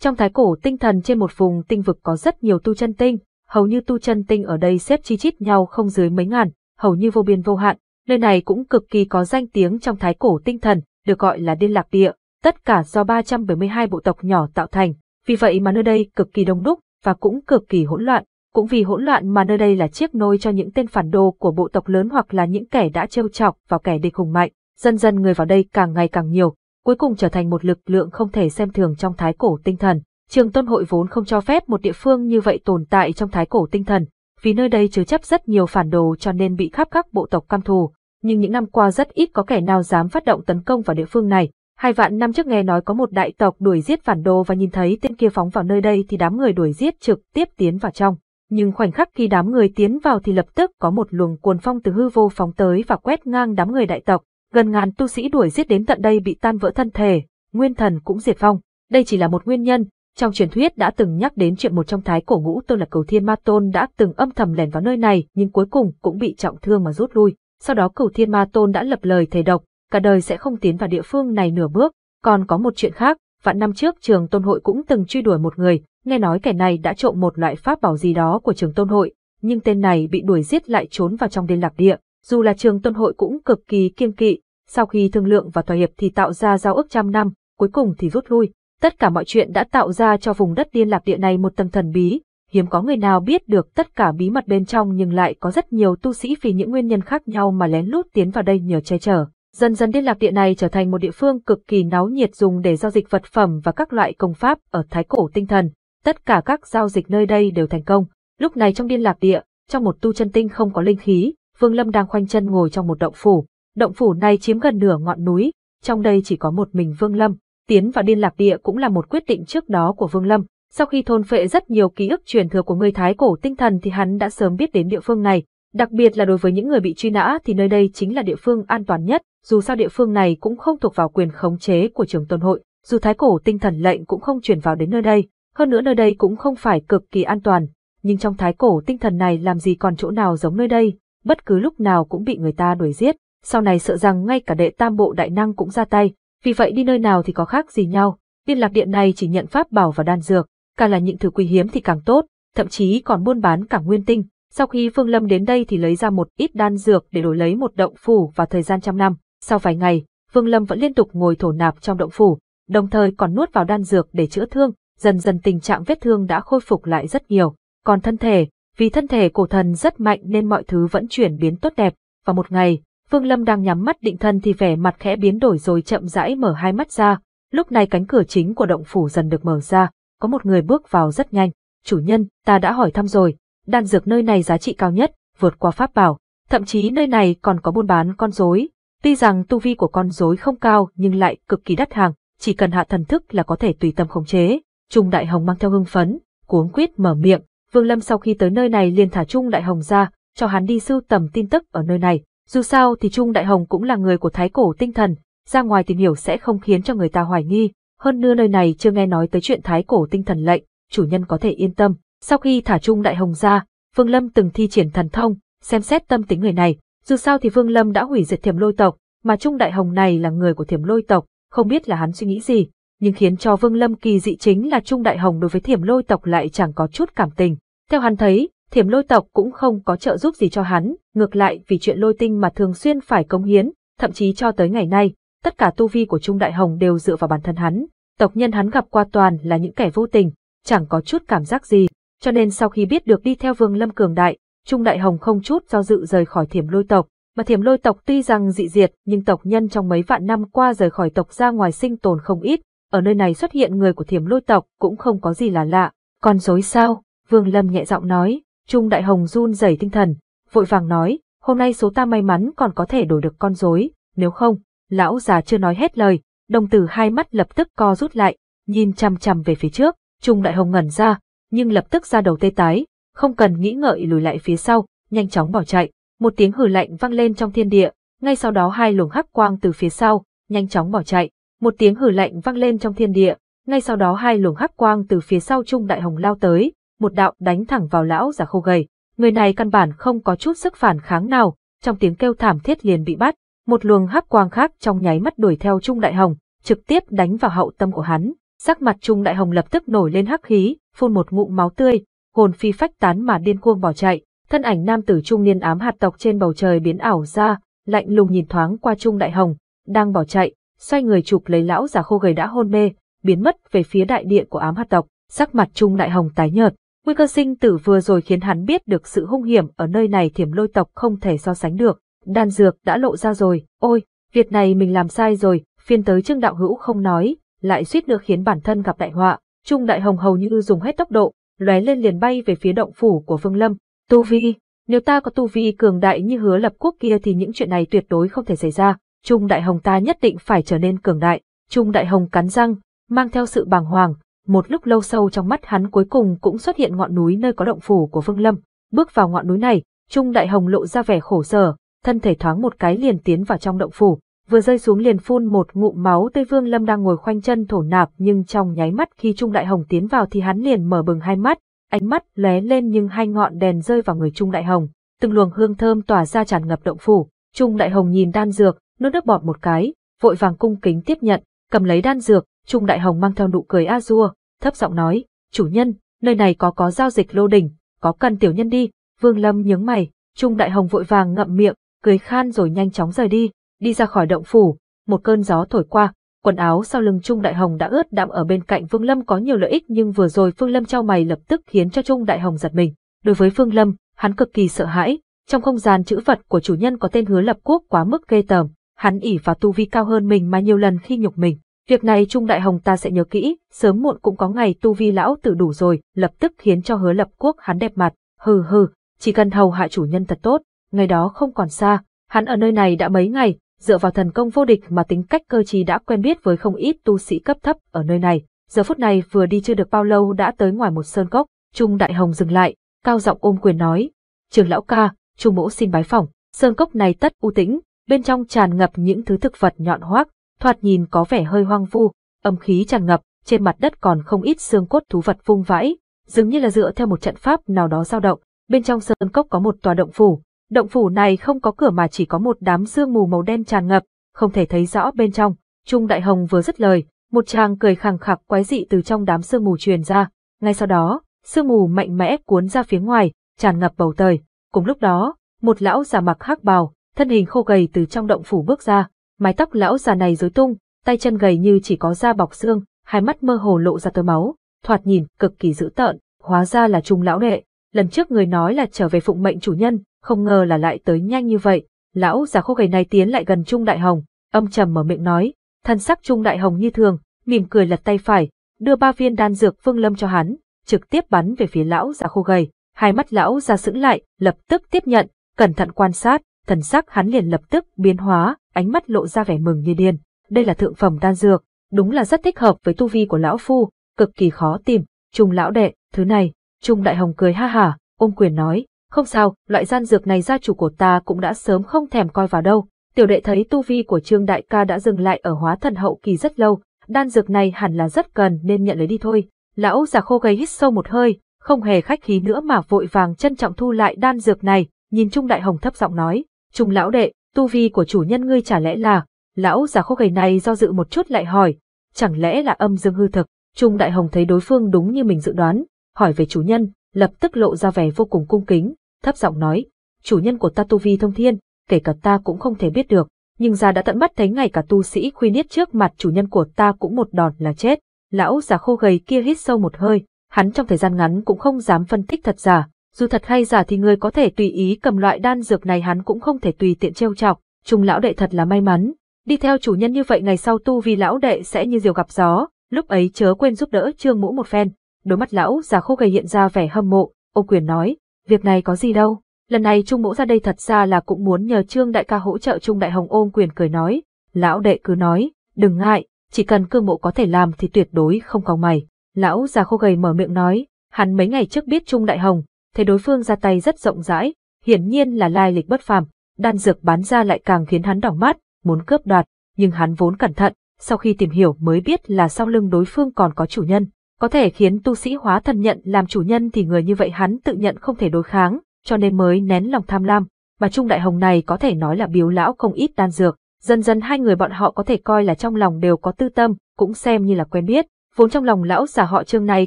trong thái cổ tinh thần trên một vùng tinh vực có rất nhiều tu chân tinh, hầu như tu chân tinh ở đây xếp chi chít nhau không dưới mấy ngàn, hầu như vô biên vô hạn. Nơi này cũng cực kỳ có danh tiếng trong thái cổ tinh thần, được gọi là điên lạc địa, tất cả do 372 bộ tộc nhỏ tạo thành, vì vậy mà nơi đây cực kỳ đông đúc và cũng cực kỳ hỗn loạn. Cũng vì hỗn loạn mà nơi đây là chiếc nôi cho những tên phản đồ của bộ tộc lớn hoặc là những kẻ đã trêu chọc vào kẻ địch hùng mạnh. Dần dần người vào đây càng ngày càng nhiều, cuối cùng trở thành một lực lượng không thể xem thường trong thái cổ tinh thần. Trường Tôn Hội vốn không cho phép một địa phương như vậy tồn tại trong thái cổ tinh thần, vì nơi đây chứa chấp rất nhiều phản đồ cho nên bị khắp các bộ tộc cam thù. Nhưng những năm qua rất ít có kẻ nào dám phát động tấn công vào địa phương này. Hai vạn năm trước nghe nói có một đại tộc đuổi giết phản đồ và nhìn thấy tên kia phóng vào nơi đây thì đám người đuổi giết trực tiếp tiến vào trong. Nhưng khoảnh khắc khi đám người tiến vào thì lập tức có một luồng cuồn phong từ hư vô phóng tới và quét ngang đám người đại tộc, gần ngàn tu sĩ đuổi giết đến tận đây bị tan vỡ thân thể, nguyên thần cũng diệt vong. Đây chỉ là một nguyên nhân, trong truyền thuyết đã từng nhắc đến chuyện một trong thái cổ ngũ tôn là cầu thiên ma tôn đã từng âm thầm lẻn vào nơi này nhưng cuối cùng cũng bị trọng thương mà rút lui. Sau đó cầu thiên ma tôn đã lập lời thề độc, cả đời sẽ không tiến vào địa phương này nửa bước. Còn có một chuyện khác, vạn năm trước trường tôn hội cũng từng truy đuổi một người, nghe nói kẻ này đã trộm một loại pháp bảo gì đó của trường tôn hội, nhưng tên này bị đuổi giết lại trốn vào trong đền lạc địa. Dù là trường tôn hội cũng cực kỳ kiêng kỵ, sau khi thương lượng và thỏa hiệp thì tạo ra giao ước trăm năm, cuối cùng thì rút lui. Tất cả mọi chuyện đã tạo ra cho vùng đất liên lạc địa này một tầng thần bí, hiếm có người nào biết được tất cả bí mật bên trong nhưng lại có rất nhiều tu sĩ vì những nguyên nhân khác nhau mà lén lút tiến vào đây nhờ che chở. Dần dần liên lạc địa này trở thành một địa phương cực kỳ náo nhiệt dùng để giao dịch vật phẩm và các loại công pháp ở thái cổ tinh thần. Tất cả các giao dịch nơi đây đều thành công. Lúc này trong điên lạc địa, trong một tu chân tinh không có linh khí, Vương Lâm đang khoanh chân ngồi trong một động phủ, Động phủ này chiếm gần nửa ngọn núi, trong đây chỉ có một mình Vương Lâm, tiến vào điên lạc địa cũng là một quyết định trước đó của Vương Lâm. Sau khi thôn phệ rất nhiều ký ức truyền thừa của người Thái cổ tinh thần thì hắn đã sớm biết đến địa phương này, đặc biệt là đối với những người bị truy nã thì nơi đây chính là địa phương an toàn nhất, dù sao địa phương này cũng không thuộc vào quyền khống chế của trường tôn hội, dù Thái cổ tinh thần lệnh cũng không chuyển vào đến nơi đây, hơn nữa nơi đây cũng không phải cực kỳ an toàn, nhưng trong Thái cổ tinh thần này làm gì còn chỗ nào giống nơi đây, bất cứ lúc nào cũng bị người ta đuổi giết sau này sợ rằng ngay cả đệ tam bộ đại năng cũng ra tay, vì vậy đi nơi nào thì có khác gì nhau, liên lạc điện này chỉ nhận pháp bảo và đan dược, càng là những thứ quý hiếm thì càng tốt, thậm chí còn buôn bán cả nguyên tinh. Sau khi Phương Lâm đến đây thì lấy ra một ít đan dược để đổi lấy một động phủ và thời gian trăm năm. Sau vài ngày, Phương Lâm vẫn liên tục ngồi thổ nạp trong động phủ, đồng thời còn nuốt vào đan dược để chữa thương, dần dần tình trạng vết thương đã khôi phục lại rất nhiều. Còn thân thể, vì thân thể cổ thần rất mạnh nên mọi thứ vẫn chuyển biến tốt đẹp, và một ngày, Vương Lâm đang nhắm mắt định thân thì vẻ mặt khẽ biến đổi rồi chậm rãi mở hai mắt ra. Lúc này cánh cửa chính của động phủ dần được mở ra, có một người bước vào rất nhanh. Chủ nhân, ta đã hỏi thăm rồi, đan dược nơi này giá trị cao nhất, vượt qua pháp bảo. Thậm chí nơi này còn có buôn bán con rối. Tuy rằng tu vi của con rối không cao nhưng lại cực kỳ đắt hàng, chỉ cần hạ thần thức là có thể tùy tâm khống chế. Trung Đại Hồng mang theo hưng phấn, cuống quýt mở miệng. Vương Lâm sau khi tới nơi này liền thả Trung Đại Hồng ra, cho hắn đi sưu tầm tin tức ở nơi này. Dù sao thì Trung Đại Hồng cũng là người của thái cổ tinh thần, ra ngoài tìm hiểu sẽ không khiến cho người ta hoài nghi, hơn nữa nơi này chưa nghe nói tới chuyện thái cổ tinh thần lệnh, chủ nhân có thể yên tâm. Sau khi thả Trung Đại Hồng ra, Vương Lâm từng thi triển thần thông, xem xét tâm tính người này, dù sao thì Vương Lâm đã hủy diệt thiểm lôi tộc, mà Trung Đại Hồng này là người của thiểm lôi tộc, không biết là hắn suy nghĩ gì, nhưng khiến cho Vương Lâm kỳ dị chính là Trung Đại Hồng đối với thiểm lôi tộc lại chẳng có chút cảm tình. Theo hắn thấy, thiểm lôi tộc cũng không có trợ giúp gì cho hắn, ngược lại vì chuyện lôi tinh mà thường xuyên phải công hiến, thậm chí cho tới ngày nay, tất cả tu vi của Trung Đại Hồng đều dựa vào bản thân hắn, tộc nhân hắn gặp qua toàn là những kẻ vô tình, chẳng có chút cảm giác gì, cho nên sau khi biết được đi theo Vương Lâm cường đại, Trung Đại Hồng không chút do dự rời khỏi thiểm lôi tộc, mà thiểm lôi tộc tuy rằng dị diệt nhưng tộc nhân trong mấy vạn năm qua rời khỏi tộc ra ngoài sinh tồn không ít, ở nơi này xuất hiện người của thiểm lôi tộc cũng không có gì là lạ, còn dối sao, Vương Lâm nhẹ giọng nói, Trung Đại Hồng run rẩy tinh thần, vội vàng nói, hôm nay số ta may mắn còn có thể đổi được con rối, nếu không, lão già chưa nói hết lời, đồng tử hai mắt lập tức co rút lại, nhìn chằm chằm về phía trước, Trung Đại Hồng ngẩn ra, nhưng lập tức ra đầu tê tái, không cần nghĩ ngợi lùi lại phía sau, nhanh chóng bỏ chạy. Một tiếng hử lạnh vang lên trong thiên địa, ngay sau đó hai luồng hắc quang từ phía sau, nhanh chóng bỏ chạy. Một tiếng hử lạnh vang lên trong thiên địa, ngay sau đó hai luồng hắc quang từ phía sau Trung Đại Hồng lao tới, một đạo đánh thẳng vào lão già khô gầy. Người này căn bản không có chút sức phản kháng nào, trong tiếng kêu thảm thiết liền bị bắt, một luồng hắc quang khác trong nháy mắt đuổi theo Trung Đại Hồng, trực tiếp đánh vào hậu tâm của hắn. Sắc mặt Trung Đại Hồng lập tức nổi lên hắc khí, phun một ngụm máu tươi, hồn phi phách tán mà điên cuồng bỏ chạy. Thân ảnh nam tử trung niên ám hạt tộc trên bầu trời biến ảo ra, lạnh lùng nhìn thoáng qua Trung Đại Hồng, đang bỏ chạy, xoay người chụp lấy lão già khô gầy đã hôn mê, biến mất về phía đại địa của ám hạt tộc, sắc mặt Trung Đại Hồng tái nhợt, Nguy cơ sinh tử vừa rồi khiến hắn biết được sự hung hiểm ở nơi này thiểm lôi tộc không thể so sánh được. Đan dược đã lộ ra rồi, ôi, việc này mình làm sai rồi, phiên tới Trương Đạo Hữu không nói, lại suýt nữa khiến bản thân gặp đại họa. Trung Đại Hồng hầu như dùng hết tốc độ, lóe lên liền bay về phía động phủ của Vương Lâm. Tu Vi, nếu ta có tu vi cường đại như hứa lập quốc kia thì những chuyện này tuyệt đối không thể xảy ra. Trung Đại Hồng ta nhất định phải trở nên cường đại. Trung Đại Hồng cắn răng, mang theo sự bàng hoàng, một lúc lâu sâu trong mắt hắn cuối cùng cũng xuất hiện ngọn núi nơi có động phủ của Vương Lâm. Bước vào ngọn núi này, Trung Đại Hồng lộ ra vẻ khổ sở, thân thể thoáng một cái liền tiến vào trong động phủ, vừa rơi xuống liền phun một ngụm máu tây Vương Lâm đang ngồi khoanh chân thổ nạp nhưng trong nháy mắt khi Trung Đại Hồng tiến vào thì hắn liền mở bừng hai mắt, ánh mắt lé lên nhưng hai ngọn đèn rơi vào người Trung Đại Hồng, từng luồng hương thơm tỏa ra tràn ngập động phủ. Trung Đại Hồng nhìn đan dược, nuốt nước bọt một cái, vội vàng cung kính tiếp nhận, cầm lấy đan dược, Trung Đại Hồng mang theo nụ cười Azure, thấp giọng nói, chủ nhân, nơi này có có giao dịch lô đỉnh, có cần tiểu nhân đi, Vương Lâm nhướng mày, Trung Đại Hồng vội vàng ngậm miệng, cười khan rồi nhanh chóng rời đi, đi ra khỏi động phủ, một cơn gió thổi qua, quần áo sau lưng Trung Đại Hồng đã ướt đẫm ở bên cạnh Vương Lâm có nhiều lợi ích nhưng vừa rồi Vương Lâm trao mày lập tức khiến cho Trung Đại Hồng giật mình. Đối với Vương Lâm, hắn cực kỳ sợ hãi, trong không gian chữ vật của chủ nhân có tên Hứa Lập Quốc quá mức ghê tởm, hắn ỉ vào tu vi cao hơn mình mà nhiều lần khi nhục mình. Việc này Trung Đại Hồng ta sẽ nhớ kỹ, sớm muộn cũng có ngày tu vi lão tử đủ rồi, lập tức khiến cho hứa lập quốc hắn đẹp mặt, hừ hừ, chỉ cần hầu hạ chủ nhân thật tốt, ngày đó không còn xa, hắn ở nơi này đã mấy ngày, dựa vào thần công vô địch mà tính cách cơ trí đã quen biết với không ít tu sĩ cấp thấp ở nơi này. Giờ phút này vừa đi chưa được bao lâu đã tới ngoài một sơn cốc, Trung Đại Hồng dừng lại, cao giọng ôm quyền nói, trường lão ca, Trung mỗ xin bái phỏng, sơn cốc này tất u tĩnh, bên trong tràn ngập những thứ thực vật nhọn hoác, thoạt nhìn có vẻ hơi hoang vu, âm khí tràn ngập, trên mặt đất còn không ít xương cốt thú vật vung vãi, dường như là dựa theo một trận pháp nào đó dao động, bên trong sơn cốc có một tòa động phủ, động phủ này không có cửa mà chỉ có một đám sương mù màu đen tràn ngập, không thể thấy rõ bên trong. Trung Đại Hồng vừa dứt lời, một chàng cười khẳng khặc quái dị từ trong đám sương mù truyền ra, ngay sau đó, sương mù mạnh mẽ cuốn ra phía ngoài, tràn ngập bầu trời. Cùng lúc đó, một lão già mặc hắc bào, thân hình khô gầy từ trong động phủ bước ra, mái tóc lão già này rối tung, tay chân gầy như chỉ có da bọc xương, hai mắt mơ hồ lộ ra tơ máu, thoạt nhìn cực kỳ dữ tợn, hóa ra là trung lão đệ, lần trước người nói là trở về phụng mệnh chủ nhân, không ngờ là lại tới nhanh như vậy. Lão già khô gầy này tiến lại gần Trung Đại Hồng, âm trầm mở miệng nói, thân sắc Trung Đại Hồng như thường, mỉm cười lật tay phải, đưa ba viên đan dược phương Lâm cho hắn, trực tiếp bắn về phía lão già khô gầy, hai mắt lão già sững lại, lập tức tiếp nhận, cẩn thận quan sát, thần sắc hắn liền lập tức biến hóa, ánh mắt lộ ra vẻ mừng như điên. Đây là thượng phẩm đan dược, đúng là rất thích hợp với tu vi của lão phu, cực kỳ khó tìm, trung lão đệ, thứ này, trung đại hồng cười ha hả, ôm quyền nói, không sao, loại gian dược này gia chủ của ta cũng đã sớm không thèm coi vào đâu. Tiểu đệ thấy tu vi của trương đại ca đã dừng lại ở hóa thần hậu kỳ rất lâu, đan dược này hẳn là rất cần nên nhận lấy đi thôi. Lão già khô gầy hít sâu một hơi, không hề khách khí nữa mà vội vàng trân trọng thu lại đan dược này, nhìn Trung Đại Hồng thấp giọng nói, Trung lão đệ, tu vi của chủ nhân ngươi chả lẽ là, lão già khô gầy này do dự một chút lại hỏi, chẳng lẽ là âm dương hư thực, Trung đại hồng thấy đối phương đúng như mình dự đoán, hỏi về chủ nhân, lập tức lộ ra vẻ vô cùng cung kính, thấp giọng nói, chủ nhân của ta tu vi thông thiên, kể cả ta cũng không thể biết được, nhưng ra đã tận mắt thấy ngay cả tu sĩ khuy niết trước mặt chủ nhân của ta cũng một đòn là chết. Lão già khô gầy kia hít sâu một hơi, hắn trong thời gian ngắn cũng không dám phân tích thật giả, dù thật hay giả thì người có thể tùy ý cầm loại đan dược này hắn cũng không thể tùy tiện trêu chọc, trung lão đệ thật là may mắn. Đi theo chủ nhân như vậy ngày sau tu vi lão đệ sẽ như diều gặp gió, lúc ấy chớ quên giúp đỡ trương mũ một phen. Đôi mắt lão già khô gầy hiện ra vẻ hâm mộ, ô quyền nói, việc này có gì đâu. Lần này trung mũ ra đây thật ra là cũng muốn nhờ trương đại ca hỗ trợ trung đại hồng ôm quyền cười nói. Lão đệ cứ nói, đừng ngại, chỉ cần cương mộ có thể làm thì tuyệt đối không có mày. Lão già khô gầy mở miệng nói, hắn mấy ngày trước biết Trung Đại Hồng, thấy đối phương ra tay rất rộng rãi, hiển nhiên là lai lịch bất phàm, đan dược bán ra lại càng khiến hắn đỏ mắt, muốn cướp đoạt, nhưng hắn vốn cẩn thận, sau khi tìm hiểu mới biết là sau lưng đối phương còn có chủ nhân, có thể khiến tu sĩ hóa thần nhận làm chủ nhân thì người như vậy hắn tự nhận không thể đối kháng, cho nên mới nén lòng tham lam, mà Trung Đại Hồng này có thể nói là biếu lão không ít đan dược, dần dần hai người bọn họ có thể coi là trong lòng đều có tư tâm, cũng xem như là quen biết, vốn trong lòng lão già họ Trương này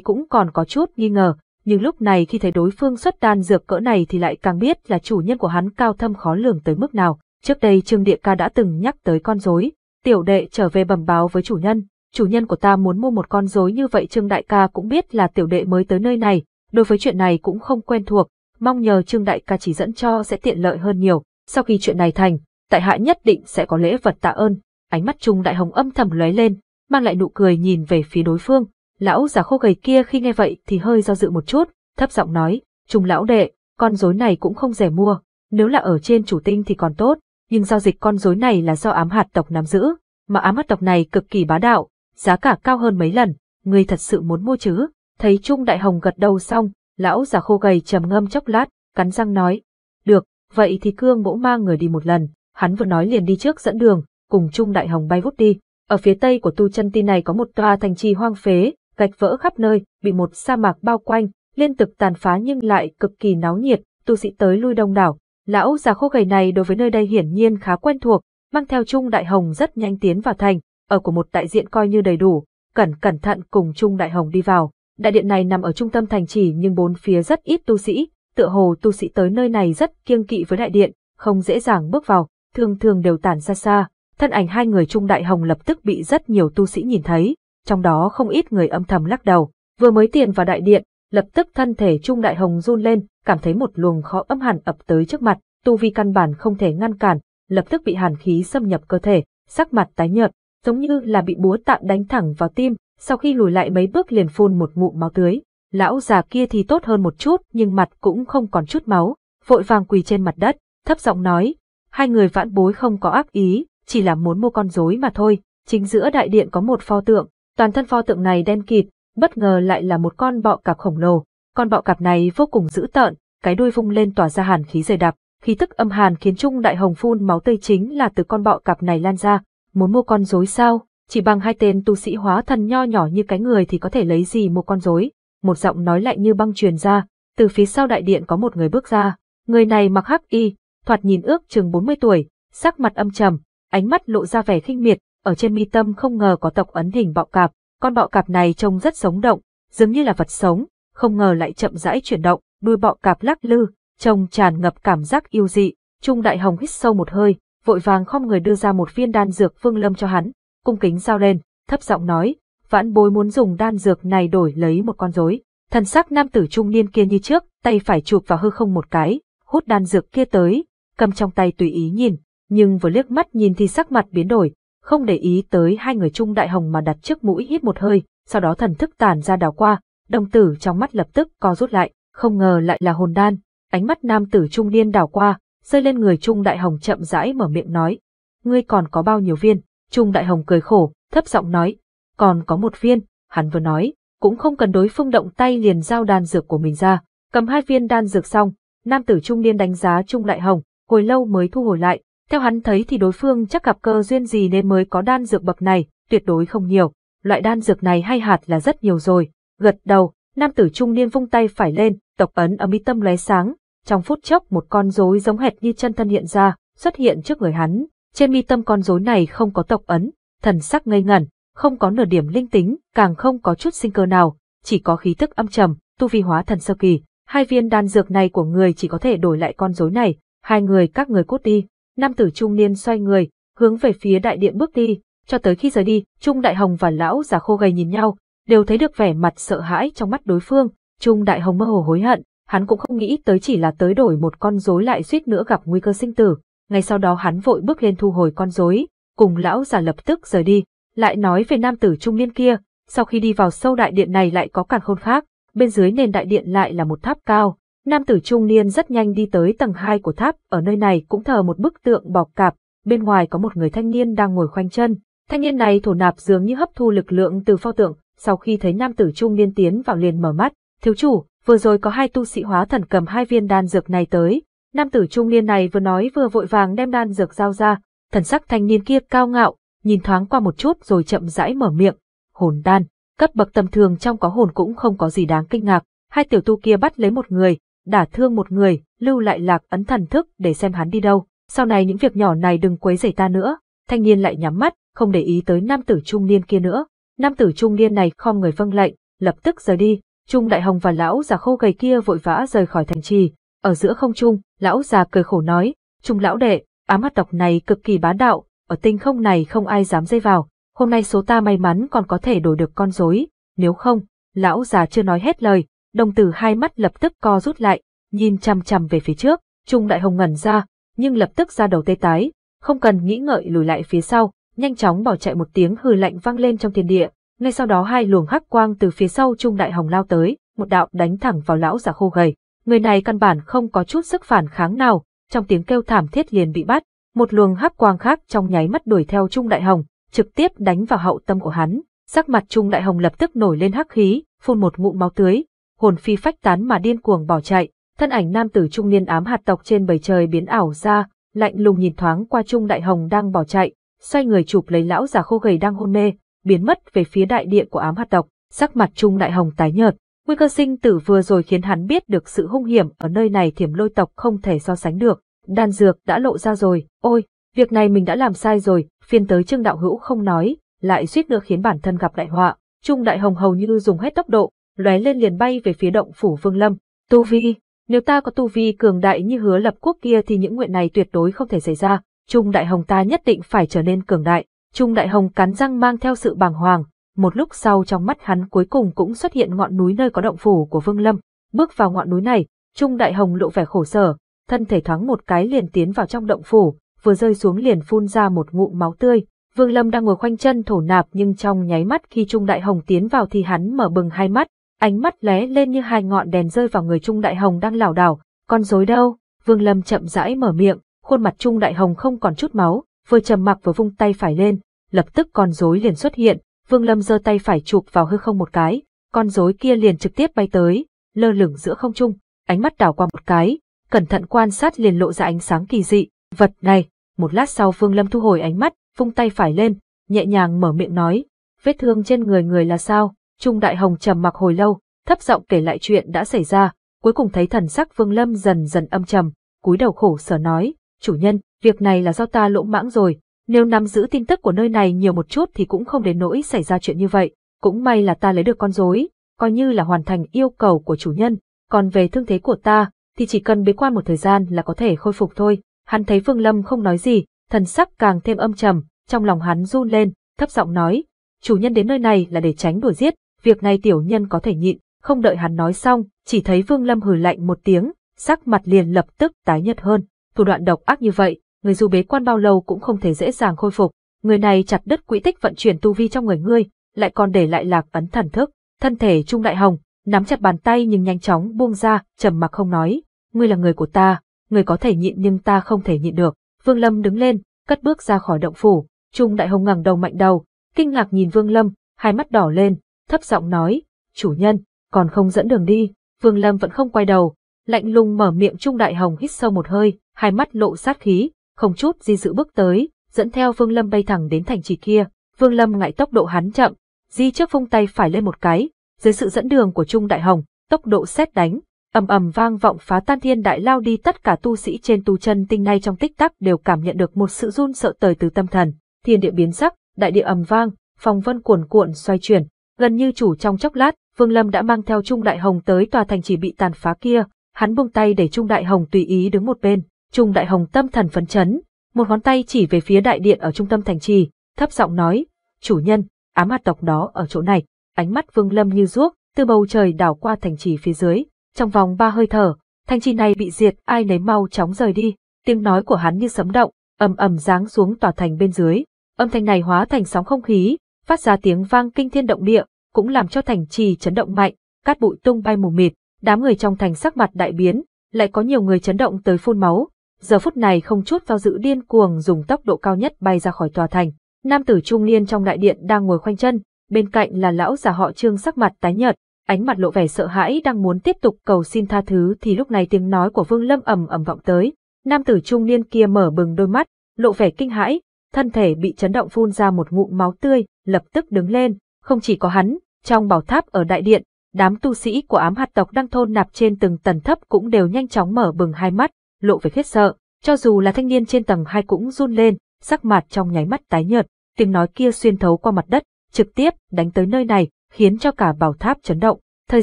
cũng còn có chút nghi ngờ, nhưng lúc này khi thấy đối phương xuất đan dược cỡ này thì lại càng biết là chủ nhân của hắn cao thâm khó lường tới mức nào. Trước đây Trương Địa Ca đã từng nhắc tới con rối, tiểu đệ trở về bẩm báo với chủ nhân, chủ nhân của ta muốn mua một con rối như vậy Trương Đại Ca cũng biết là tiểu đệ mới tới nơi này, đối với chuyện này cũng không quen thuộc, mong nhờ Trương Đại Ca chỉ dẫn cho sẽ tiện lợi hơn nhiều. Sau khi chuyện này thành, tại hạ nhất định sẽ có lễ vật tạ ơn. Ánh mắt Trung Đại Hồng âm thầm lóe lên, mang lại nụ cười nhìn về phía đối phương, Lão già khô gầy kia khi nghe vậy thì hơi do dự một chút, thấp giọng nói, Trung lão đệ, con rối này cũng không rẻ mua, nếu là ở trên chủ tinh thì còn tốt, nhưng giao dịch con rối này là do ám hạt tộc nắm giữ, mà ám hạt tộc này cực kỳ bá đạo, giá cả cao hơn mấy lần, ngươi thật sự muốn mua chứ? Thấy Trung Đại Hồng gật đầu xong, lão già khô gầy trầm ngâm chốc lát, cắn răng nói, được, vậy thì Cương mẫu mang người đi một lần, hắn vừa nói liền đi trước dẫn đường, cùng Trung Đại Hồng bay vút đi. Ở phía tây của tu chân ti này có một tòa thành trì hoang phế, gạch vỡ khắp nơi, bị một sa mạc bao quanh, liên tục tàn phá nhưng lại cực kỳ náo nhiệt, tu sĩ tới lui đông đảo. Lão già khô gầy này đối với nơi đây hiển nhiên khá quen thuộc, mang theo Trung Đại Hồng rất nhanh tiến vào thành, ở của một đại diện coi như đầy đủ, cẩn cẩn thận cùng Trung Đại Hồng đi vào. Đại điện này nằm ở trung tâm thành trì nhưng bốn phía rất ít tu sĩ, tựa hồ tu sĩ tới nơi này rất kiêng kỵ với đại điện, không dễ dàng bước vào, thường thường đều tản ra xa. Thân ảnh hai người Trung Đại Hồng lập tức bị rất nhiều tu sĩ nhìn thấy, trong đó không ít người âm thầm lắc đầu, vừa mới tiền vào đại điện, lập tức thân thể Trung Đại Hồng run lên, cảm thấy một luồng khó âm hàn ập tới trước mặt, tu vi căn bản không thể ngăn cản, lập tức bị hàn khí xâm nhập cơ thể, sắc mặt tái nhợt, giống như là bị búa tạm đánh thẳng vào tim, sau khi lùi lại mấy bước liền phun một ngụm máu tưới. Lão già kia thì tốt hơn một chút nhưng mặt cũng không còn chút máu, vội vàng quỳ trên mặt đất, thấp giọng nói, hai người vãn bối không có ác ý, chỉ là muốn mua con rối mà thôi, chính giữa đại điện có một pho tượng, Toàn thân pho tượng này đen kịt, bất ngờ lại là một con bọ cạp khổng lồ. Con bọ cạp này vô cùng dữ tợn, cái đuôi vung lên tỏa ra hàn khí dày đặc, khí tức âm hàn khiến Trung Đại Hồng phun máu tươi chính là từ con bọ cạp này lan ra. Muốn mua con rối sao? Chỉ bằng hai tên tu sĩ hóa thần nho nhỏ như cái người thì có thể lấy gì mua con rối? Một giọng nói lạnh như băng truyền ra, từ phía sau đại điện có một người bước ra. Người này mặc hắc y, thoạt nhìn ước chừng 40 tuổi, sắc mặt âm trầm, ánh mắt lộ ra vẻ khinh miệt, ở trên mi tâm không ngờ có tộc ấn hình bọ cạp, con bọ cạp này trông rất sống động, dường như là vật sống, không ngờ lại chậm rãi chuyển động, đuôi bọ cạp lắc lư, trông tràn ngập cảm giác yêu dị, Trung Đại Hồng hít sâu một hơi, vội vàng khom người đưa ra một viên đan dược phương Lâm cho hắn, cung kính giao lên, thấp giọng nói, vãn bối muốn dùng đan dược này đổi lấy một con rối. Thần sắc nam tử trung niên kia như trước, tay phải chụp vào hư không một cái, hút đan dược kia tới, cầm trong tay tùy ý nhìn, nhưng vừa liếc mắt nhìn thì sắc mặt biến đổi, không để ý tới hai người trung đại hồng mà đặt trước mũi hít một hơi, sau đó thần thức tàn ra đảo qua, đồng tử trong mắt lập tức co rút lại, không ngờ lại là hồn đan, ánh mắt nam tử trung niên đảo qua, rơi lên người trung đại hồng chậm rãi mở miệng nói, ngươi còn có bao nhiêu viên, trung đại hồng cười khổ, thấp giọng nói, còn có một viên, hắn vừa nói, cũng không cần đối phương động tay liền giao đan dược của mình ra, cầm hai viên đan dược xong, nam tử trung niên đánh giá trung đại hồng, hồi lâu mới thu hồi lại, theo hắn thấy thì đối phương chắc gặp cơ duyên gì nên mới có đan dược bậc này, tuyệt đối không nhiều. Loại đan dược này hay hạt là rất nhiều rồi. Gật đầu, nam tử trung niên vung tay phải lên, tộc ấn ở mi tâm lóe sáng. Trong phút chốc một con rối giống hệt như chân thân hiện ra, xuất hiện trước người hắn. Trên mi tâm con rối này không có tộc ấn, thần sắc ngây ngẩn, không có nửa điểm linh tính, càng không có chút sinh cơ nào, chỉ có khí tức âm trầm, tu vi hóa thần sơ kỳ. Hai viên đan dược này của người chỉ có thể đổi lại con rối này, hai người các người cút đi, nam tử trung niên xoay người, hướng về phía đại điện bước đi, cho tới khi rời đi, Trung Đại Hồng và lão già khô gầy nhìn nhau, đều thấy được vẻ mặt sợ hãi trong mắt đối phương, Trung Đại Hồng mơ hồ hối hận, hắn cũng không nghĩ tới chỉ là tới đổi một con rối lại suýt nữa gặp nguy cơ sinh tử, ngay sau đó hắn vội bước lên thu hồi con rối, cùng lão già lập tức rời đi, lại nói về nam tử trung niên kia, sau khi đi vào sâu đại điện này lại có càng khôn khác, bên dưới nền đại điện lại là một tháp cao, Nam tử trung niên rất nhanh đi tới tầng 2 của tháp, ở nơi này cũng thờ một bức tượng bọc cạp, bên ngoài có một người thanh niên đang ngồi khoanh chân. Thanh niên này thổ nạp dường như hấp thu lực lượng từ pho tượng, sau khi thấy nam tử trung niên tiến vào liền mở mắt, "Thiếu chủ, vừa rồi có hai tu sĩ hóa thần cầm hai viên đan dược này tới." Nam tử trung niên này vừa nói vừa vội vàng đem đan dược giao ra, thần sắc thanh niên kia cao ngạo, nhìn thoáng qua một chút rồi chậm rãi mở miệng, "Hồn đan, cấp bậc tầm thường trong có hồn cũng không có gì đáng kinh ngạc." Hai tiểu tu kia bắt lấy một người, đả thương một người, lưu lại lạc ấn thần thức để xem hắn đi đâu. Sau này những việc nhỏ này đừng quấy rầy ta nữa. Thanh niên lại nhắm mắt, không để ý tới nam tử trung niên kia nữa. Nam tử trung niên này khom người vâng lệnh, lập tức rời đi. Trung Đại Hồng và lão già khô gầy kia vội vã rời khỏi thành trì. Ở giữa không trung, lão già cười khổ nói, "Trung lão đệ, ám mắt độc này cực kỳ bá đạo, ở tinh không này không ai dám dây vào, hôm nay số ta may mắn còn có thể đổi được con rối, nếu không, lão già chưa nói hết lời, đồng tử hai mắt lập tức co rút lại, nhìn chằm chằm về phía trước, Trung Đại Hồng ngẩn ra, nhưng lập tức ra đầu tê tái, không cần nghĩ ngợi lùi lại phía sau, nhanh chóng bỏ chạy một tiếng hừ lạnh vang lên trong thiên địa, ngay sau đó hai luồng hắc quang từ phía sau Trung Đại Hồng lao tới, một đạo đánh thẳng vào lão giả khô gầy. Người này căn bản không có chút sức phản kháng nào, trong tiếng kêu thảm thiết liền bị bắt, một luồng hắc quang khác trong nháy mắt đuổi theo Trung Đại Hồng, trực tiếp đánh vào hậu tâm của hắn. Sắc mặt Trung Đại Hồng lập tức nổi lên hắc khí, phun một ngụm máu tươi, hồn phi phách tán mà điên cuồng bỏ chạy, thân ảnh nam tử trung niên ám hạt tộc trên bầy trời biến ảo ra, lạnh lùng nhìn thoáng qua Trung Đại Hồng đang bỏ chạy, xoay người chụp lấy lão già khô gầy đang hôn mê, biến mất về phía đại địa của ám hạt tộc, sắc mặt Trung Đại Hồng tái nhợt. Nguy cơ sinh tử vừa rồi khiến hắn biết được sự hung hiểm ở nơi này thiểm lôi tộc không thể so sánh được. Đan dược đã lộ ra rồi, ôi, việc này mình đã làm sai rồi, phiên tới Trương Đạo Hữu không nói, lại suýt nữa khiến bản thân gặp đại họa. Trung Đại Hồng hầu như dùng hết tốc độ, lóe lên liền bay về phía động phủ Vương Lâm. Tu vi, nếu ta có tu vi cường đại như hứa lập quốc kia thì những nguyện này tuyệt đối không thể xảy ra, Trung Đại Hồng ta nhất định phải trở nên cường đại. Trung Đại Hồng cắn răng mang theo sự bàng hoàng, một lúc sau trong mắt hắn cuối cùng cũng xuất hiện ngọn núi nơi có động phủ của Vương Lâm. Bước vào ngọn núi này, Trung Đại Hồng lộ vẻ khổ sở, thân thể thoáng một cái liền tiến vào trong động phủ, vừa rơi xuống liền phun ra một ngụm máu tươi. Vương Lâm đang ngồi khoanh chân thổ nạp nhưng trong nháy mắt khi Trung Đại Hồng tiến vào thì hắn mở bừng hai mắt, ánh mắt lóe lên như hai ngọn đèn rơi vào người Trung Đại Hồng đang lảo đảo, con rối đâu? Vương Lâm chậm rãi mở miệng, khuôn mặt Trung Đại Hồng không còn chút máu, vừa trầm mặc vừa vung tay phải lên, lập tức con rối liền xuất hiện, Vương Lâm giơ tay phải chụp vào hư không một cái, con rối kia liền trực tiếp bay tới, lơ lửng giữa không trung, ánh mắt đảo qua một cái, cẩn thận quan sát liền lộ ra ánh sáng kỳ dị, vật này, một lát sau Vương Lâm thu hồi ánh mắt, vung tay phải lên, nhẹ nhàng mở miệng nói, vết thương trên người người là sao? Trung Đại Hồng trầm mặc hồi lâu, thấp giọng kể lại chuyện đã xảy ra, cuối cùng thấy thần sắc Vương Lâm dần dần âm trầm, cúi đầu khổ sở nói, chủ nhân, việc này là do ta lỗ mãng rồi, nếu nắm giữ tin tức của nơi này nhiều một chút thì cũng không đến nỗi xảy ra chuyện như vậy, cũng may là ta lấy được con rối, coi như là hoàn thành yêu cầu của chủ nhân, còn về thương thế của ta, thì chỉ cần bế quan một thời gian là có thể khôi phục thôi. Hắn thấy Vương Lâm không nói gì, thần sắc càng thêm âm trầm, trong lòng hắn run lên, thấp giọng nói, chủ nhân đến nơi này là để tránh đuổi giết, việc này tiểu nhân có thể nhịn, không đợi hắn nói xong, chỉ thấy Vương Lâm hừ lạnh một tiếng, sắc mặt liền lập tức tái nhợt hơn. Thủ đoạn độc ác như vậy, người dù bế quan bao lâu cũng không thể dễ dàng khôi phục. Người này chặt đứt quỹ tích vận chuyển tu vi trong người ngươi, lại còn để lại lạc ấn thần thức. Thân thể Trung Đại Hồng, nắm chặt bàn tay nhưng nhanh chóng buông ra, trầm mặc không nói. Ngươi là người của ta, ngươi có thể nhịn nhưng ta không thể nhịn được. Vương Lâm đứng lên, cất bước ra khỏi động phủ. Trung Đại Hồng ngẩng đầu mạnh đầu, kinh ngạc nhìn Vương Lâm, hai mắt đỏ lên, thấp giọng nói, chủ nhân, còn không dẫn đường đi, Vương Lâm vẫn không quay đầu, lạnh lùng mở miệng Trung Đại Hồng hít sâu một hơi, hai mắt lộ sát khí, không chút di dự bước tới, dẫn theo Vương Lâm bay thẳng đến thành trì kia. Vương Lâm ngại tốc độ hắn chậm, di trước vung tay phải lên một cái, dưới sự dẫn đường của Trung Đại Hồng, tốc độ xét đánh, ầm ầm vang vọng phá tan thiên đại lao đi tất cả tu sĩ trên tu chân tinh nay trong tích tắc đều cảm nhận được một sự run sợ tới từ tâm thần, thiên địa biến sắc, đại địa ầm vang, phòng vân cuồn cuộn xoay chuyển, Gần như chủ trong chốc lát, Vương Lâm đã mang theo Trung Đại Hồng tới tòa thành chỉ bị tàn phá kia, hắn buông tay để Trung Đại Hồng tùy ý đứng một bên. Trung Đại Hồng tâm thần phấn chấn, một ngón tay chỉ về phía đại điện ở trung tâm thành trì, thấp giọng nói, chủ nhân, ám hạt tộc đó ở chỗ này, ánh mắt Vương Lâm như ruốc, từ bầu trời đảo qua thành trì phía dưới, trong vòng ba hơi thở, thành trì này bị diệt, ai nấy mau chóng rời đi, tiếng nói của hắn như sấm động, ầm ầm giáng xuống tòa thành bên dưới, âm thanh này hóa thành sóng không khí, phát ra tiếng vang kinh thiên động địa, cũng làm cho thành trì chấn động mạnh, cát bụi tung bay mù mịt, đám người trong thành sắc mặt đại biến, lại có nhiều người chấn động tới phun máu. Giờ phút này không chút do dự điên cuồng dùng tốc độ cao nhất bay ra khỏi tòa thành. Nam tử trung niên trong đại điện đang ngồi khoanh chân, bên cạnh là lão già họ Trương sắc mặt tái nhợt, ánh mặt lộ vẻ sợ hãi đang muốn tiếp tục cầu xin tha thứ thì lúc này tiếng nói của Vương Lâm ầm ầm vọng tới. Nam tử trung niên kia mở bừng đôi mắt, lộ vẻ kinh hãi, thân thể bị chấn động phun ra một ngụm máu tươi, lập tức đứng lên, không chỉ có hắn, trong bảo tháp ở đại điện, đám tu sĩ của ám hạt tộc đang thôn nạp trên từng tầng thấp cũng đều nhanh chóng mở bừng hai mắt, lộ về khiếp sợ, cho dù là thanh niên trên tầng hai cũng run lên, sắc mặt trong nháy mắt tái nhợt, tiếng nói kia xuyên thấu qua mặt đất, trực tiếp đánh tới nơi này, khiến cho cả bảo tháp chấn động. Thời